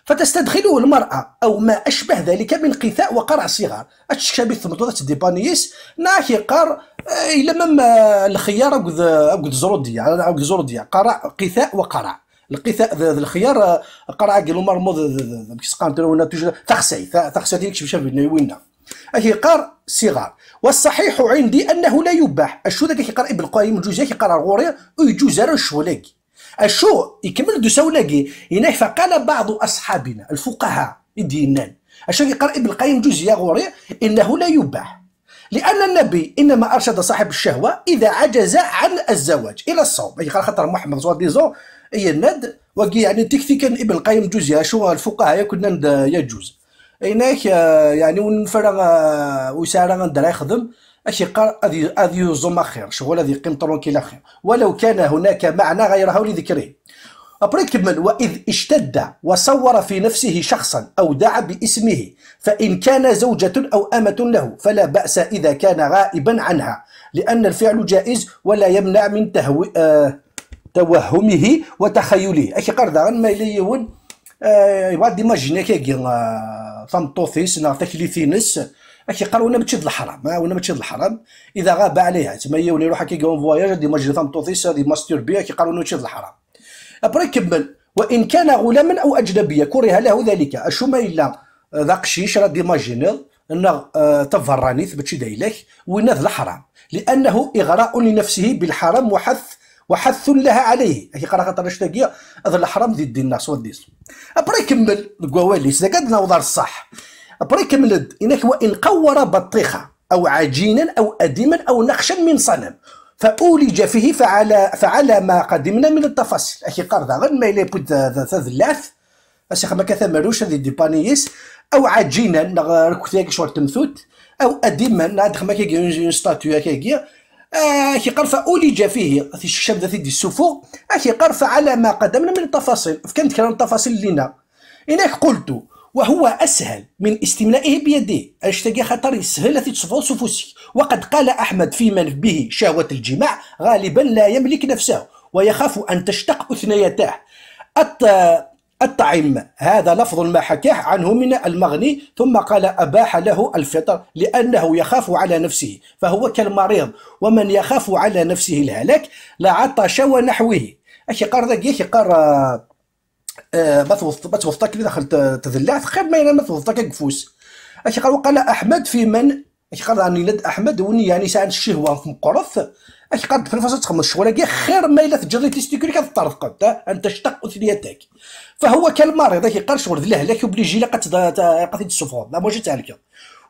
فتستدخله المرأة أو ما أشبه ذلك من قثاء وقرع صغار الشابي تدي بانيس ناكي قار آه، إلا مما آه، الخيار أقد آه، زرودية أقد زرودية قرع قثاء وقرع القثاء ذا الخيار قرع قالوا مرمض بكسقان ترونا توجد تخسي تخسي ديك شبشب نوينا أكي قار صغار والصحيح عندي أنه لا يباح الشو ذاك يقرأ ابن القائم الجوزي يقرأ غوري ويجوز الشوليك اشو يكمل دو سولاكي هنا فقال بعض اصحابنا الفقهاء الدينان اشو يقرا ابن القيم جزيه غوري انه لا يباح لان النبي انما ارشد صاحب الشهوه اذا عجز عن الزواج الى الصوم يعني خاطر محمد صلى ديزو اي الند وكي يعني تكفي كان ابن القيم جزيه شو الفقهاء كنا يجوز هناك يعني ونفرغ وسارة ندرا يخدم الشقاء هذا زوم اخر شغل هذا يقيم ترونكيل الاخر ولو كان هناك معنى غيره لذكره أبري كمل وإذ اشتد وصور في نفسه شخصا أو دعا باسمه فإن كان زوجة أو أمة له فلا بأس إذا كان غائبا عنها لأن الفعل جائز ولا يمنع من تهوي آه توهمه وتخيله قال قردا ما يليون آه يبغى ديماجيني كي فام آه، طوفيس نا تكليفينس كيقال قالوا ماشي بتشد الحرام وانا ماشي الحرام اذا غاب عليها تما يولي يروح كيقاوم فواياج ديما جلطه دي هذه بيا كي قالوا ماشي د الحرام ابري كمل وان كان غلاما او اجنبيه كره له ذلك اشو ما الا ذا قشيش راه ديماجينيل جينيض ان تفراني ثبت شي دايلك وين الحرام لانه اغراء لنفسه بالحرام وحث وحث لها عليه هي قرا خاطر اش تاكيا هذا الحرام ضد الناس وديس ابري كمل القواليس اذا قد نوضر الصح بريك ملد إنك وإن قور بطيخة أو عجينا أو أديما أو نقشا من صنم فأولج فيه فعلى فعلى ما قدمنا من التفاصيل أخي قرضا غير ما إلي بود ثلاث خما ما مروش هذه ديبانيس أو عجينا ركتيك شوار تمثوت أو أديما نادخ ما كيجي ستاتيو كيجي آه، أخي قرف أولج فيه في ذات في السفوق أخي قرف على ما قدمنا من التفاصيل فكانت كلام التفاصيل لنا إنك قلت وهو أسهل من استملائه بيده أشتكي خطر التي تصفوص فوسي وقد قال أحمد في من به شهوة الجماع غالبا لا يملك نفسه ويخاف أن تشتق أثنيتاه الطعم هذا لفظ ما حكاه عنه من المغني ثم قال أباح له الفطر لأنه يخاف على نفسه فهو كالمريض ومن يخاف على نفسه الهلاك لعطش ونحوه أشي قار ذاك يشي قار آه، ما توسط ما توسطك كي دخلت تذلعت خير ما ما توسطك قفوس اش قال وقال احمد في من اش قال راني لد احمد وني يعني ساعه الشهوه في مقرث اش قال في الفصل تخمس شغل خير ما الا تجري تيستيكولي كتطرف قد ان تشتق اثنيتك فهو كالمريض قال شغل لك وبليجي لقد قد السفور لا موجه تهلك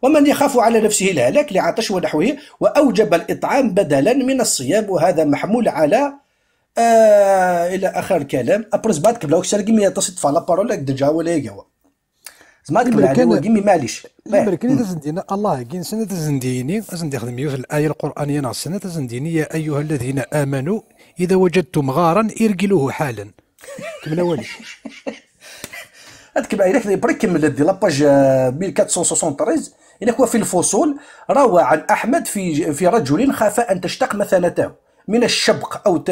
ومن يخاف على نفسه الهلاك لعطش ونحوه واوجب الاطعام بدلا من الصيام وهذا محمول على آه، الى اخر الكلام ابرز بعد قبل واش كيما تصد على بارول دجا ولا يقوى زعما قبل على كيمي معليش الامريكان تزندينا الله كين سنه تزنديني ازندي خدم يوث الايه القرانيه نص سنه تزنديني يا ايها الذين امنوا اذا وجدتم غارا ارجلوه حالا كمل اولي هذاك بعيد حنا برك كمل دي لاباج 1473 الى في الفصول روى عن احمد في في رجل خاف ان تشتق مثانته من الشبق أو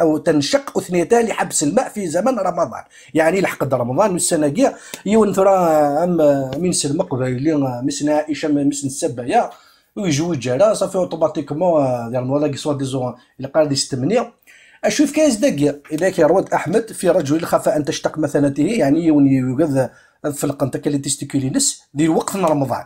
أو تنشق أثنيتا لحبس الماء في زمن رمضان يعني لحقد رمضان والسنه السنة كيا يونثرا أم من سلمق اللي مسنا عائشة مسن السبايا ويجوز جرا صافي اوتوماتيكمون ديال يعني مولا كي سوا زون الا قال يستمني اشوف كاس دقيا اذا كي رواد احمد في رجل خاف ان تشتق مثنته يعني يون يقذ في القنطه اللي تستيكولينس دير وقت رمضان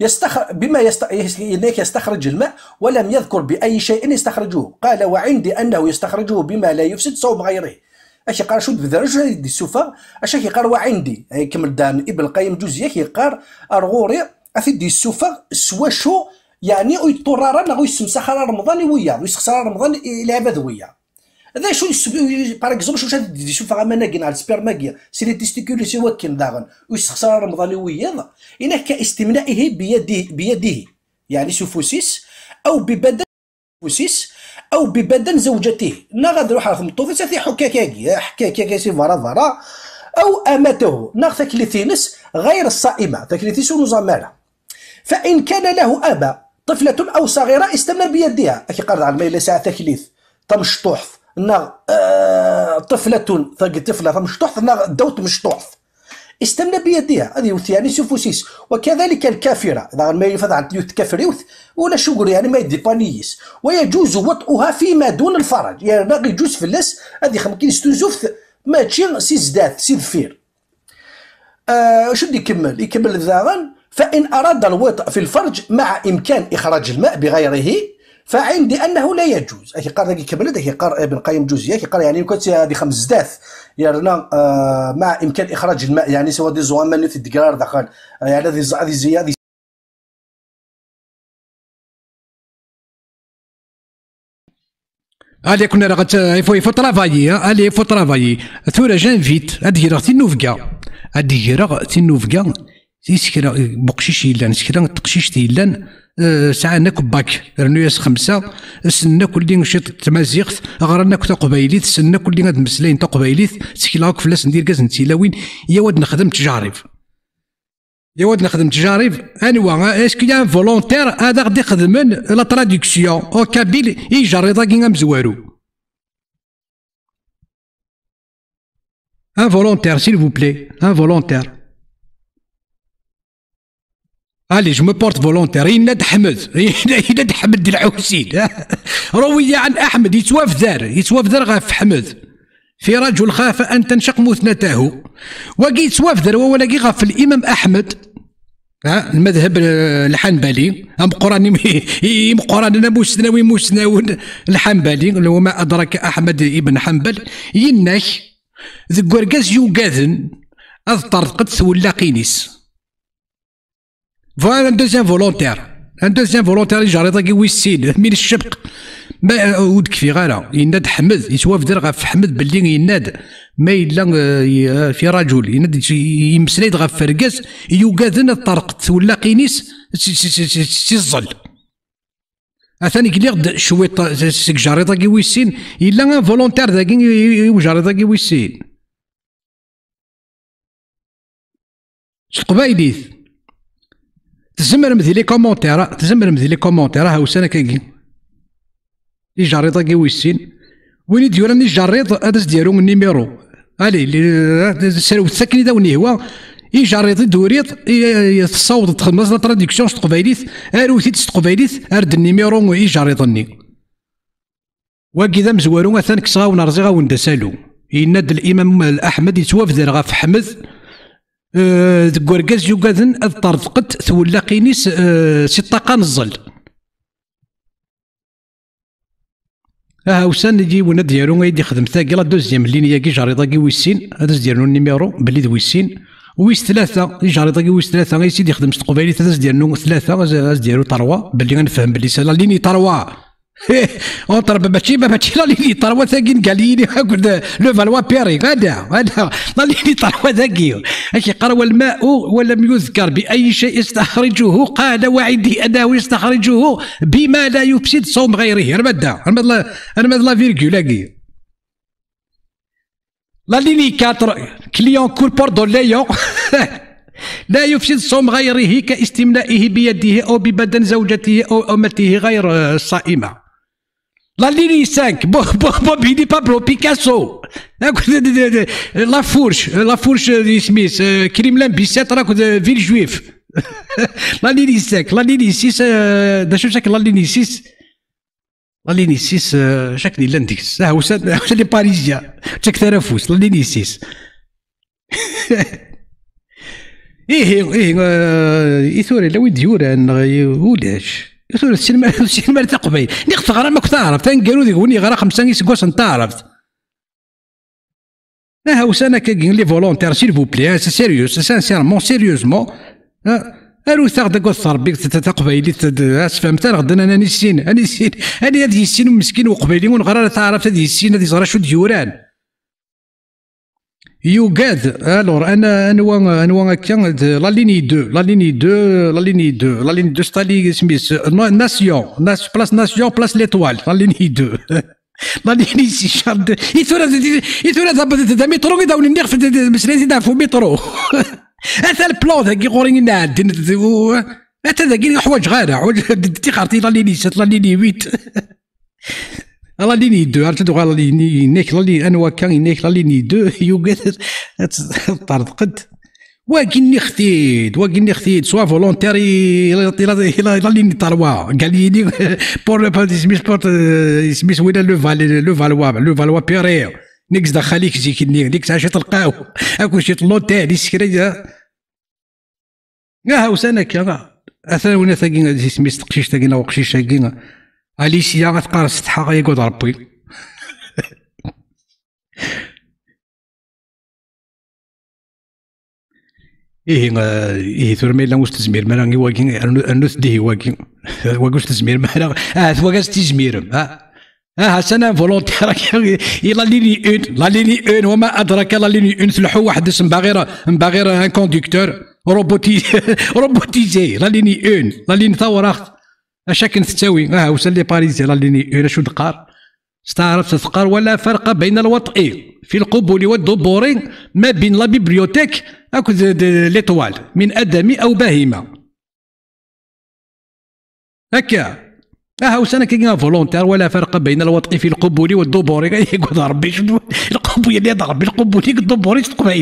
يستخر بما يست... إنك يستخرج الماء ولم يذكر بأي شيء يستخرجوه قال وعندي أنه يستخرجه بما لا يفسد صوب غيره اش قال شو بذرج دي السوفا اش قال وعندي هي كمل دان ابن القيم جوزيه قال ارغوري اثي دي سوا شو يعني الطرارة أنه يسمسخ رمضان ويا ويسخسر رمضان الى بذويه هذا شو باغ اكزومبل شو يشوف غامناكين على السبيرماكيا سيري تيستيكولي سي وكين داغن ويسخسر رمضان ويض الى كاستمنائه بيده بيده يعني سوفوسيس أو ببدن سوفوسيس أو ببدن زوجته نا غادي يروح على خمطوفيس هذي حكاكاكي حكاكاكي سي فرا فرا أو أمته نا تكليثينس غير الصائمة ثكليثيس ونزامالا فإن كان له أبا طفلة أو صغيرة استمر بيدها كي قرض على الميل ساعة تكليث تمشطوح نا آه، طفلة ثق طفلة فمشطوح نا دوت مشطوح استنى بيديها هذه يوث يعني سوفوسيس وكذلك الكافرة إذا ما يفض عن يوث كافر يوث ولا شغل يعني ما يدي بانيس ويجوز وطئها فيما دون الفرج يعني باقي يجوز في اللس هذه خمكين ستوزوف ما سي زداد سيزفير ذفير آه يكمل يكمل الزاغن فإن أراد الوطء في الفرج مع إمكان إخراج الماء بغيره فعندي انه لا يجوز اي قال داك كبلد اكي قال ابن قيم جوزيه كي قار يعني كنت هذه خمس زداث يرنا آه مع امكان اخراج الماء يعني سواء دي زوان من في الدقرار دخل آه، يعني هذه هذه زياده Allez, qu'on a il faut, il faut travailler, hein. Allez, il faut travailler. Tout le j'invite à dire, c'est une nouvelle. À dire, c'est une nouvelle. يسكرا بقشيش يلان سكرا تقشيشت يلان سعانا كباك رنوياس خمسة سنا دين شيط تمازيغت غرانا كتا قبايليت سنا كل غاد مسلاين تا سكي سكيلاك فلاس ندير كاز نتيلاوين يا واد نخدم تجارب يا واد نخدم تجارب انوا اسكو يان فولونتير هذا غادي يخدمن لا تراديكسيون او كابيل يجري داكين مزوارو ان فولونتير سيل فو بلي ان فولونتير الي جو بورت فولونتير يناد حمد يناد حمد العوسين روي عن احمد يتواف دار غاف حمد في رجل خاف ان تنشق مثنتاه دار وهو ولاقي غاف الامام احمد ها المذهب الحنبلي ام قران ام قران انا مسنوي مسنون الحنبلي وما ادرك احمد ابن حنبل يناش ذكر كوركاز يوكاذن اضطر قدس ولا قينيس فوالا دوزيام فولونتير ان دوزيام فولونتير جريطه كي ويسين من الشبق ما ود كفي غالا يناد حمد غا غاف حمد باللي يناد ما الا في رجل يناد يمسلي غاف فرقاس يوكاذن الطرق ولا قينيس سي الزل اثاني كلي غد شويط سيك جريطه كي ويسين الا فولونتير ذاكي وجريطه كي ويسين القبايليث تزمر مدي لي كومونتير تزمر مدي لي كومونتير وسنا كاين لي جاريطا كي ويسين وين ديورا راني جاريط هذا ديالو النيميرو الي اللي سالو دا وني هو اي جاريط دوريط يتصاوض تخمس لا تراديكسيون ستقبايليت اروثي تستقبايليت ارد النيميرو اي جريطني واكي ذا مزوالو مثلا كسغا ونرزيغا وندا سالو يناد الامام الاحمد يتوافد غا في حمد تقرقز يقذن اضطر فقت ثولا قينيس آه، ست طاقان الظل اه وسان يجي ونا ديالو غادي يخدم ثاقيلا لا دوزيام مليني ياكي جاري ضاكي ويسين هذا ديالو النيميرو بلي دويسين ويس ثلاثة جاري ضاكي ويس ثلاثة غادي يسيد يخدم ست قبيلي ثلاثة ديال ثلاثة ديالو طروا بلي غنفهم بلي سالا ليني طروا اونتر باتشي باتشي لا ليني تروا ثاكين قال لي هكذا لو فالوا بيري هذا هذا لا ليني تروا ثاكي اش قال والماء ولم يذكر باي شيء استخرجه قال وعدي انه يستخرجه بما لا يفسد صوم غيره رمد انا رمد لا فيركول لا ليني كاتر كليون كول بوردون ليون لا يفسد صوم غيره كاستملائه بيده او ببدن زوجته او امته غير الصائمه La Lili 5, Bobini, Pablo, Picasso, La Fourche, La Fourche de Smith, Kremlin, Bisset, Villejuif. La Lili 5, La Lili 6, شوف شكل La Lili 6 La Lili 6 شكلي لاندكس ها هو لي باريزيان شك تنافس La Lili 6 ايه ايه ايثوري لو يديور ولاش يثور السينما السينما تقبيل نيق تغرام اك تعرف تنقالو ديك وني غرا خمسة يسقوس عرفت لا هوسانا كاين لي فولونتير سيل فو بلي سيريوس سانسيرمون سيريوزمون ارو ثغ دا قوت ربي تقبيلي فهمت تاع غدا انا نسين انا نسين انا هذه السين مسكين وقبيلي ونغرا تعرف هذه السين هذه زرا شو ديوران يوغاد الور انا انوا انوا كان لا ليني دو لا ليني دو لا ليني دو لا ليني دو ستالي سميس ناسيون ناس بلاس ناسيون بلاس ليتوال لا ليني دو لا ليني سي شارد يثورا يثورا ضبطت دا مترو كدا ولي نغف مسلازي دا فو مترو اثا البلون هاكي غوري نعدن هذا ذاكي حوايج غير حوايج تيخارتي لا ليني سات لا ليني ويت الله لين يدو عرفت غا وكان نيك الله انوا كان ينيك الله لين يدو يوقد طردقد واكني خثيد ني خثيد سوا فولونتيري لي ني طروا قال لي بور سميت بور سميت وين لو فال لو فالوا لو فالوا بيري نيكس دخليك زيك ني ديك شي تلقاو اكو شي لوتيل سكريا ها وسانك ها اثنا وين ثاقين سميت تقشيش ثاقين وقشيش ثاقين اليسيا غتقرا ستحا غيقود ربي إيه إيه ثور ميلا واش تزمير مالا غي واكين أنوث ديه واكين واكي واش تزمير مالا أه ثوا تزمير أه اه اه فولونتي راك لا ليني اون لا ليني اون وما ادراك لا ليني اون سلحو واحد اسم باغير باغير ان كونديكتور روبوتي روبوتيزي لا ليني اون لا ليني اخت اش كنت تساوي ها آه، وصل لي باريزيان الى شو دقار استعرفت تقار ولا فرق بين الوطئ في القبول والدبور ما بين لا بيبليوتيك اكد ليطوال من ادم او بهيمه هكا ها آه، وسنا كاين فولونتير ولا فرق بين الوطئ في القبول والدبور يقول ربي شنو القبول اللي ربي القبول الدبور تقبع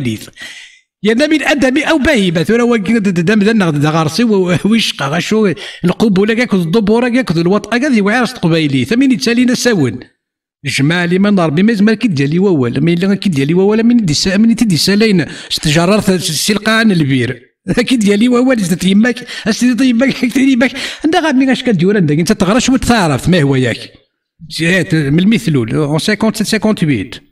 يعني من أدم أو باهي ثورة دم دنا غدا غارسي ويشقى غاشو لك كاك الضبورة كاك الوطا كاك وعرس قبايلي ثمين تسالينا ساون جمالي من ربي ما زمان كيدير لي ووال ما الا كي ديالي ووال من دي سا من تدي سالين استجرار سلقان البير كي ديالي ووال زدت يماك اسيد يماك كثير يماك انت غامي اش كديور عندك انت تغرش وتعرف ما هو ياك جيت من المثلول 57 58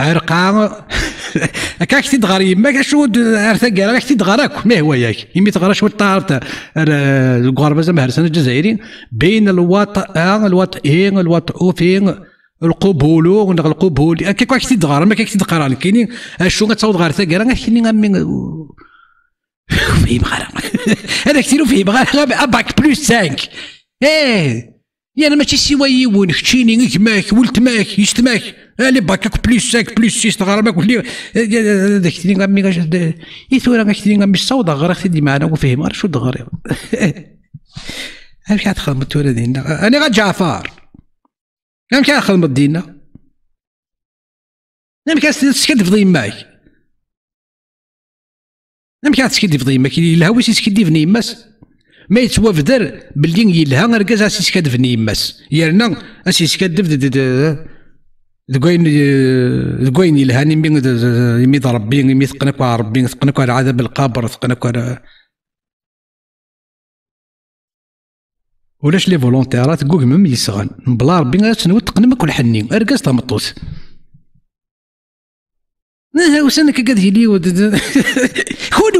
عرقا كاك تي دغار هكاك تدغر يماك شود كاك تي دغار اك ما هو ياك يمي تغرى شو تعرف القربة زعما هرسان الجزائري بين الوط الوط اين الوط اوفين القبول ونغ القبول كاك تي دغار ما كاك تي دغار كاينين شو غتصاوب غار ثقال غير كاينين غامي فيه بغير هذاك تيرو فيه بغير باك بلوس 5 ايه يعني ماشي سوى يون كتشيني كماك يست ماك لي باكاك بليس ساك بليس سيس غرباك ولي داك تيني غامي غاش يثورا غاك تيني غامي الصودا غير خدي معنا وفهم شو دغري امشي غتخدم التورا ديالنا انا غجعفر امشي غنخدم ديالنا امشي غتسكد في ضيماك امشي غتسكد في ضيماك الهوس يسكد في نيماس ما يتوافدر باللي يلها اركاز اس يسكدفن يماس يرنا اس يسكدف دكوين دقوين يلهاني مي مي ربي مي ثقنك ربي ثقنك عذاب القبر ثقنك ولاش لي فولونتيرات كوكمم يسغن بلا ربي غير تنوت تقنمك كل حنين اركاز تمطوس وسنك قد هوليوود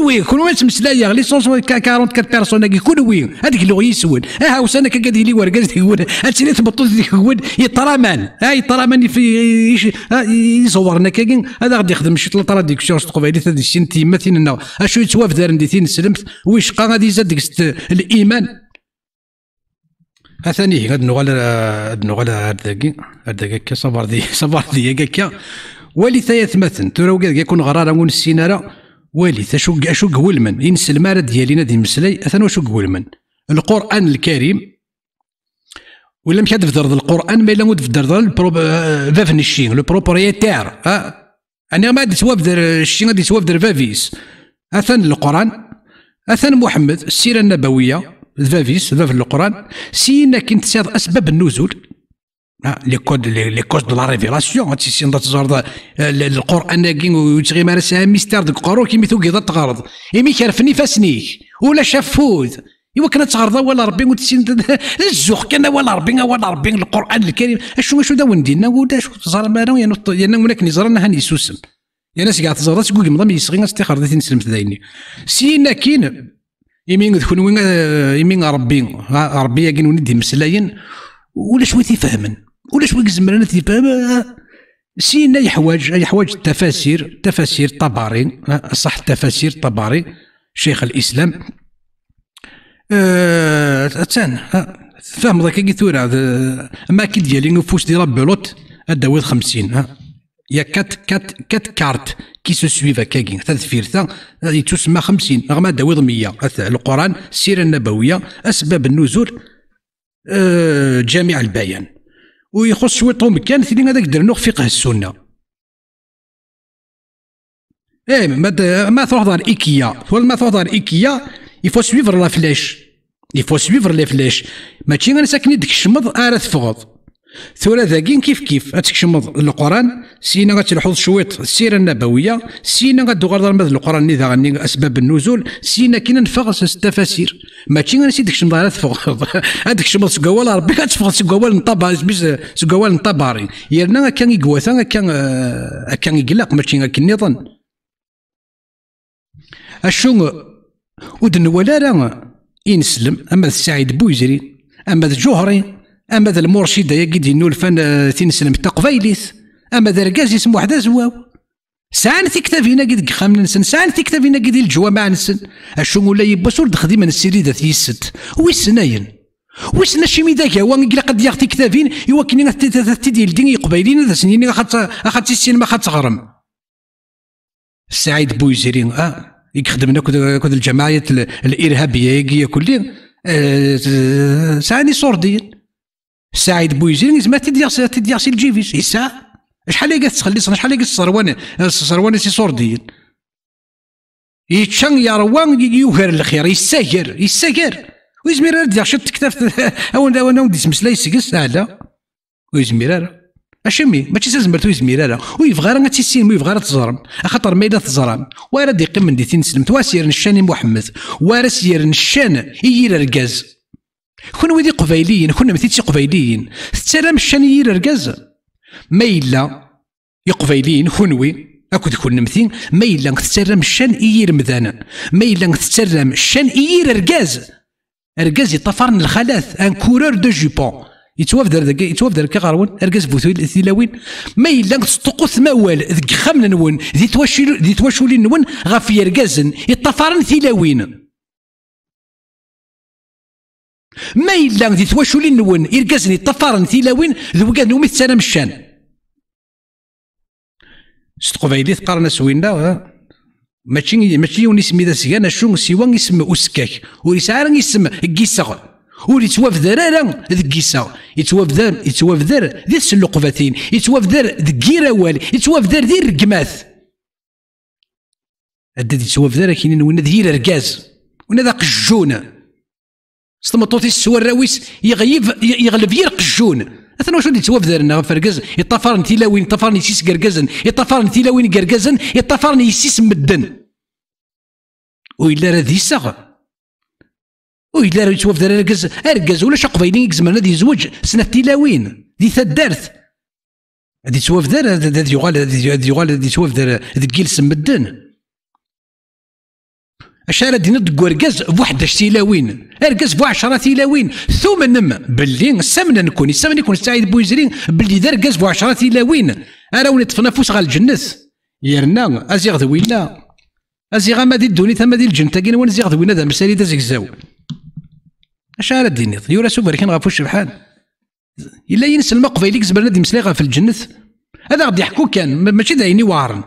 وي كون واش مسلايا لي 144 بيرسون كل وي هذيك اللغه يسول ها وسنك قد هولي ورقز يقول هادشي اللي تبطل ذيك يقول يطرمان ها يطرمان في يصورنا كاين هذا غادي يخدم شي ثلاثه ديك شورس قبيله هذه الشين تيما تينا اشو يتواف دار ندي تين سلمت قا غادي يزاد ديك الايمان ثاني غاد نغال غاد نغال هاد داكي هاد داكي صبر دي صبر دي كاكا والي ثايا ثمثن ترى وكاد يكون غرارة ون السينارة والي شو اشو ولمن إنس المارد ديالي نادي مسلي أثنو شو ولمن القرآن الكريم ولا مش في درد القرآن ما إلا في درد البروب آه، فافن الشين لو أنا ما دي در الشين غادي در فافيس أثن القرآن أثن محمد السيرة النبوية فافيس فاف القرآن سينا كنت سير أسباب النزول لي كود لي كود دو لا ريفيلاسيون تيسين تزور القران آه، كي وتغي مارسها ميستير ديك قرو كيما كيضا تغرض يمي كرفني فاسنيك ولا شافوذ ايوا كنا تغرض ولا ربي وتسين الزوخ كان ولا ربي ولا ربي القران الكريم اشو اشو دا وندينا ودا شو تزار مانا يعني هناك نزرنا هاني سوسن يا ناس قاعد تزرات تقول مضام يسغي استخر ذاتي نسلم دايني سينا كين يمين كون يمين ربي ربي كين وندي مسلاين ولا شوي تيفهمن ولا شوي زمان انا آه، تيبان سينا يحواج يحواج التفاسير تفاسير طبارين صح التفاسير طبارين آه، شيخ الاسلام ااا آه، تان فهم ذاك كي تورا ما كي ديالي نفوس ديال ربي هذا الدوال 50 ها يا كات كات كات كارت كي سو سويفا كاكين ثلاث فيرثا تسمى 50 رغم الدوال 100 القران السيره النبويه اسباب النزول جامع البيان ويخص شويطهم كان تيلي هذاك درنوخ فقه السنه ايه ما ما تروح دار ايكيا ولا ما تروح دار ايكيا يفو سويفر لا فلاش يفو سويفر لا فلاش ماشي غير ساكن يدك الشمض ارث فغض ثورة ذاكين كيف كيف غتكشمض القران سينا غتلحوظ شويط السيره النبويه سينا غدوغر ضرب القران اللي غني اسباب النزول سينا كي نفغس التفاسير ماشي غنسي ديك الشمض تفغض هذيك الشمض سكوال ربي غتفغض سكوال نطبع سكوال نطباري يرنا كان يقواثا كان كان يقلق ماشي كي نظن اشو ودن ولا راه ينسلم اما السعيد بوزري اما الجهري اما ذا المرشد يا قد ينو الفن تنسلم آه، تقبيليت اما ذا ركاز اسم حدا زواو سان تكتافينا قد خامن نسن سان تكتافينا قد الجوامع نسن اشو ولا يبوس ور السيري نسيريدا تيست ويسناين ويسنا شي ميداك هو إلا قد يغتي كتافين يوكني تدي لدين يقبيلين ذا سنين أخذت السينما أخذت غرم سعيد بويزيرين اه يخدمنا كود الجمعيات الارهابيه كلين آه ساني سوردين سعيد بويزين ما تدير تدير الجيفيس يسا شحال قاعد تخلصنا شحال قاعد تسروان تسروان سي سورديين يتشان يروان يوهر الخير يساكر يساكر ويزمير راه شفت كتاب اون اون اون ديسمسلاي سكس لا ويزمير راه اشمي ما ماشي سازمرت ويزمير راه ويبغى راه تيسين ويبغى راه تزرم خاطر ما الا تزرم وارد يقيم من ديتين سلمت واسير نشان محمد وارس سير نشان يير الركاز كون دي كون كنا مثيتش قبيليين تسالم الشانيين الرقاز ما إلا يقبايليين كونوي أكد كون نمثي ما إلا تسرم الشان اي مذانا ما إلا تسرم الشان اي رقاز رقاز يطفرن الخلاث أن كورور دو جوبون يتوافدر ذاك يتوافدر كغارون اركز بوثويل الثلاوين ما الا تصدقوا ثموال ذك خمن نون ذي توشولين نون غافي في يطفرن ثيلاوين ما إلا دي تواشولين نون إرقازني طفارن ذو قاد نومي تسالم الشان ستقبيلي تقارن سوينا ماشي ماشي يوني سمي ذا سيانا شو سيوان اسم أسكاك وريسعى اسم كيساغ ور يتوافذر راه ذكيسا يتوافذر يتوافذر ذي السلقبتين يتوافذر ذكي روال يتوافذر ذي هذا هاد يتوافذر كاينين وين ذي الركاز وين ذا الجونه ستمطوطي السوار راويس يغيب يغلب يرق الجون اثنا واش اللي تواب دارنا فرقز يطفرن تيلاوين يطفرن يسيس قرقزن يطفرن تيلاوين قرقزن يطفرن يسيس مدن ويلا راه ديساغ ويلا راه يتواب دار قز ارقز ولا قبيلين يكزمرنا هذا يزوج سنة تيلاوين دي ثدارث هذه تواف دار هذا يغال هذه يقال هذه تواف دار هذه كيلس سمدن اش راه ندق اركاز بوحداش تيلاوين اركاز بو 10 تيلاوين ثم نم باللي سمنا نكون سمنا يكون سعيد بوزرين باللي دار اركاز بو 10 تيلاوين انا ونت فنفوس غال الجنس يرنا ازيغ ذوينا ازيغ ما دي الدونيت ما دي الجن تاكين وين زيغ ذوينا ذا مسالي ذا زكزاو اش راه دينيت يورا سوبر كان غافوش بحال الا ينسى المقبيليك زبرنا دي مسلاي في الجنس هذا غادي يحكو كان ماشي دايني وارن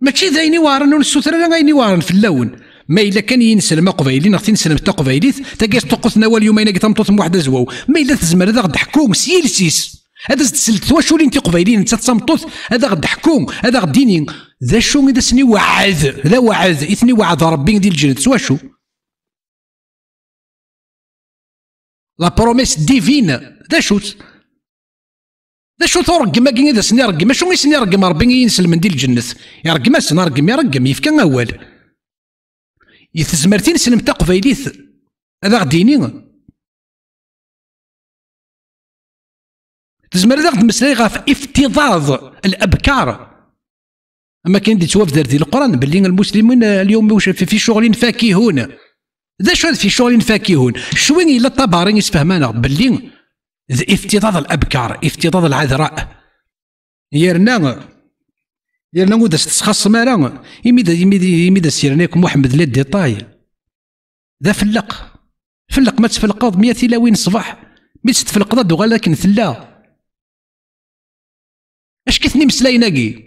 ماشي دايني وارن ونسوتر غايني وارن في اللون ما الا كان ينسلم قبيلي نغتي نسلم تقبيليت تاكاس تقوثنا واليومين كي تمطوط واحد زواو ما الا تزمر هذا غضحكو سيلسيس هذا تسلت واش ولي انت قبيلين انت تسمطوط هذا حكوم هذا غديني ذا شو اذا سني وعد لا وعد اثني وعد ربي ديال الجنة واشو لا بروميس ديفين ذا شو ذا شوت رقم كاين ذا سني رقم شو سني رقم ربي ينسل من ديال الجنة يرقم سنا رقم يرقم يفكا اول يتزمرتين سلم تقبيليت هذا غديني تزمر هذا غدمسلاي غاف افتضاض الابكار اما كاين دي دار ديال القران باللي المسلمين اليوم في شغل فاكهون ذا شو في شغل فاكهون شوين الا الطبارين يسفهمنا باللي افتضاض الابكار افتضاض العذراء يرنا يرنا ود تتخصم مالا إمي دا إمي دا إمي دا محمد لا ديطاي ذا فلق فلق ما تفلقض مية تلاوين صباح مي تتفلق ضد وغالا لكن ثلا اش كثني مسلايناكي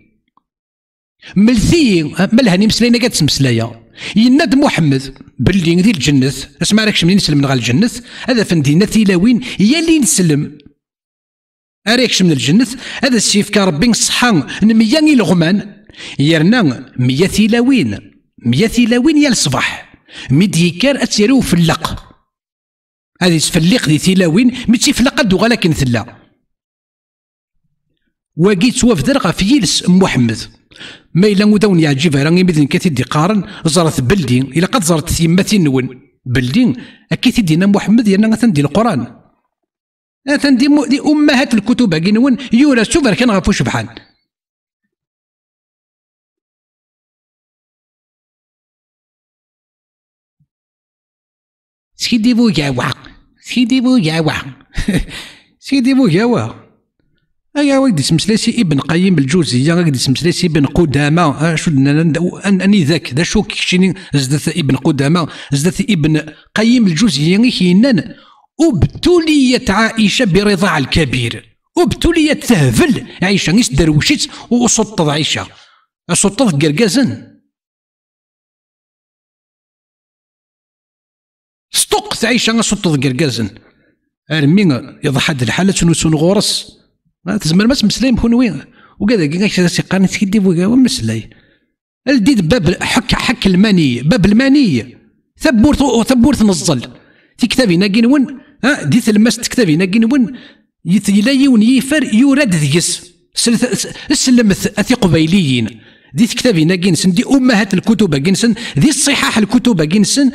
ملثي ملهاني مسلايناكي تسمسلايا يناد محمد باللي ندير الجنة اسمع راكش منين نسلم من غال الجنة هذا فندينا تيلاوين يا اللي نسلم أريكش من الجنة هذا السيف ربي صحان نمياني الغمان يرنا ميا ثيلاوين ميا ثيلاوين يا الصباح ميديكار أتيرو فلق هذه تفلق دي ثيلاوين ميتي تفلق دوغا لكن ثلا واقي وفدر في يلس محمد ما إلا وداون يعجب راني مدن كثير دي قارن زرت بلدي إلا قد زرت ثيمة نون بلدي أكيد دينا محمد يرنا غتندي القرآن اثن دي, دي امهات الكتب كينون يورا شوف كان غفو شبحان سيدي بو جاوا سيدي بو جاوا سيدي بو جاوا ايا ويدي سمسلاسي ابن قيم الجوزية غادي سمسلاسي ابن قدامة آه، شو اني ذاك ذا شو كشيني زدت ابن قدامة زدت ابن قيم الجوزية غي كينان ابتليت عائشة برضاع الكبير ابتليت تهفل عائشة نيس دروشت وسطت عائشة سطت قرقزن سطقت عائشة سطت قرقزن ارمين يضحد الحالة سون غورس تزمر مس هون وين وكذا كي غير سيقاني تكدي بوكاوا مسلاي الديد باب حك حك المني باب المني ثبورت ثبورت نزل ها نون دي تلمس تكتابين ون يلا يون يفر يورد ذيس سلمث أثي قبيليين دي تكتابين جنسن دي أمهات الكتب جنسن دي الصحاح الكتب جنسن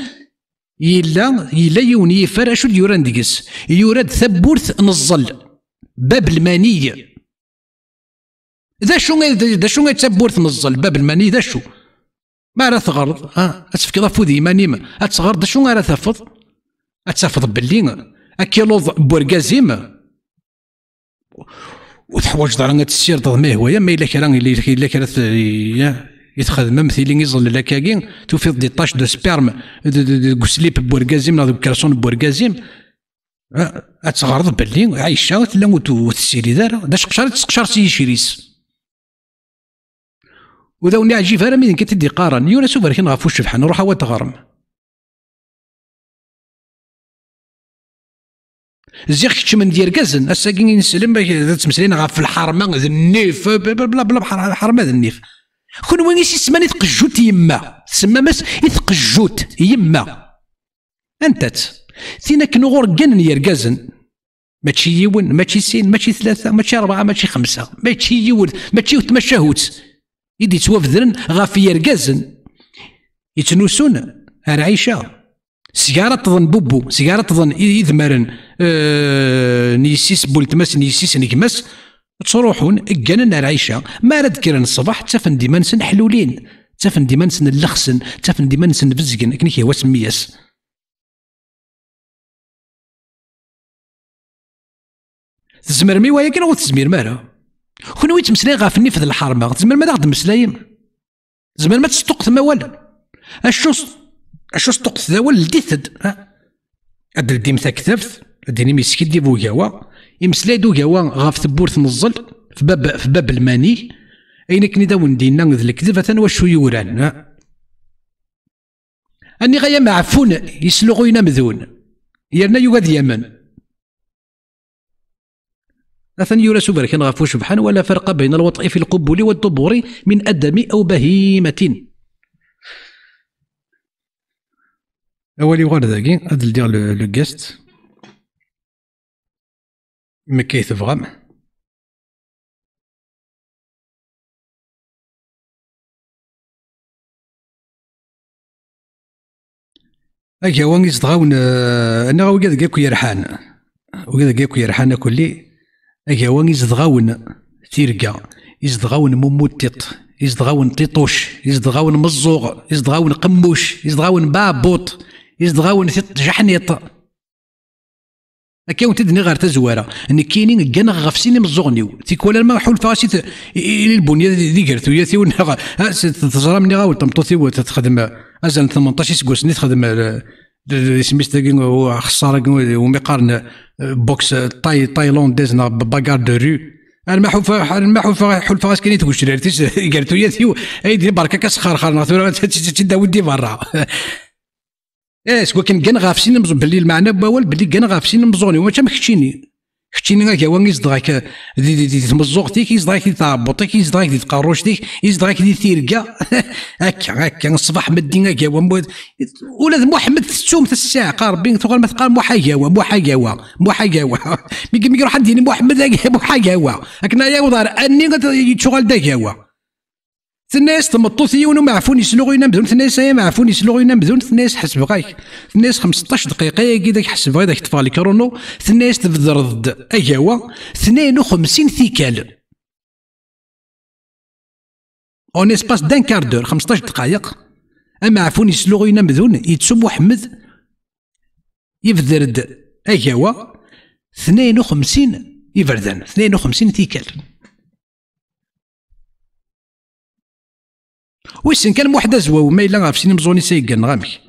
يلا يلا يون يفر أشو يوران ديس يورد ثبورث نزل باب المانية ذا شو ذا شو ثبورث نزل باب المانية ذا شو ما راه تغرض اه اتفكي فودي ديما نيما اتغرض شو راه ثفض اتفض باللي اكيلوض بورغازيم وتحوج دار تسير تضمي هو ما الا كرا الا كرا يتخدم مثيلين يظل لكاكي توفيض دي طاش دو سبيرم دو سليب بورغازيم دو كرسون بورغازيم أه، اتغرض باللي عايشه تلا وتسيري دار داش قشر تسقشر سي شريس وذا وني عجيب راه مين كتدي قارن يونس وبركين غفوش غاف وش الحن روح هو تغرم زيخ من ديال كازن الساكين نسلم تمسلين غا في الحرمه ذا النيف بلا بلا بلا حرمه ذا النيف كون وين يسمى سما يتقجوت يما تسمى مس يتقجوت يما انت سينا كنغور كنن يرقازن ماشي يون ماشي سين ماشي ثلاثه ماشي اربعه ماشي خمسه ماشي يون ماشي تمشى هوت يدي توفذرن غا في يرقازن يتنوسون عيشه سيارة تظن بوبو سيارة تظن إذمرن أه نيسيس بولتماس نيسيس نجماس تروحون كان العيشة ما رد كيرن الصباح تفن ديما نسن حلولين تفن ديما نسن اللخسن تفن ديما فزقن بزقن هي كيهوا سمياس تزمر مي وياك ولا تزمير مالا مسلاي تمسلاي في النفذ الحرمة تزمر ما تخدم مسلايم تزمر ما تستقث ما والو اشوص اش سطقت ذا ولا لديت ادري ديم ثكثفت ديني مسكين دي بوكاوا دو جاوا غاف ثبور نزل في باب في باب الماني اين كني داون دينا ذ الكذب اثن واش يوران اني غايا معفون يسلغو ينامذون يرنا يوغاد يمن أثن يورا كان غفوش سبحان ولا فرق بين الوطء في القبول والدبور من أدم أو بهيمة اولي غير داكي هاد ندير لو غيست ما كيتبغى فغام هو نجيز تغاون آه، انا غاو كاد كاكو يرحان وكاد كاكو يرحان كلي هاكي هو نجيز تيركا يزدغاون موموتيط يزدغاون تيطوش يزدغاون مزوغ يزدغاون قموش يزدغاون بابوط يزدغاون تجحنيط جحنيط وانت دني غير تزوارة أن كاينين كان غف سيني مزوغنيو تيكوالا ما حول سي إلي البنية ذي كرتو يا ثيو أه، تزرى مني غاول تمطوثي تخدم أزل 18 سكوسني تخدم سميت خسارة ومقارن بوكس تاي تايلانديز باكار دو رو انا ما حوف ما حوف حلف كاين تقول شرير قالت لي ايدي بركه كسخرخر تدا ودي برا ايه سكوكن كان غاف سين مزون بلي المعنى بوال بلي كان غاف سين مزوني وما مكتشيني كتشيني غاك هو يصدغك دي دي تمزوغتيك يصدغك دي تعبطيك يصدغك دي تقروشتيك يصدغك دي تيركا هكا هكا الصباح مدينا غاك هو ولاد محمد تسوم تسع قاربين تقول ما تقال موحا قهوة موحا مو موحا قهوة ميك ميك روح عندي محمد موحا قهوة هكا يا وضار اني تشغل دا قهوة تناس تمطوط يونو إيه ما عفوني معفون يسلوغ ينبذون ما عفوني معفون يسلوغ بدون تناس حسب غايك تناس 15 دقيقة يجي داك حسب غايك طفى كرونو تناس تبذر ضد اجاوا 52 ثيكال اون اسباس دان كاردور 15 دقائق اما عفوني عفون يسلوغ بدون يتسب محمد يبذرد اجاوا 52 يبردان 52 ثيكال ويسن كان واحد زواو ما الا غاف سيني مزوني سايقان غامك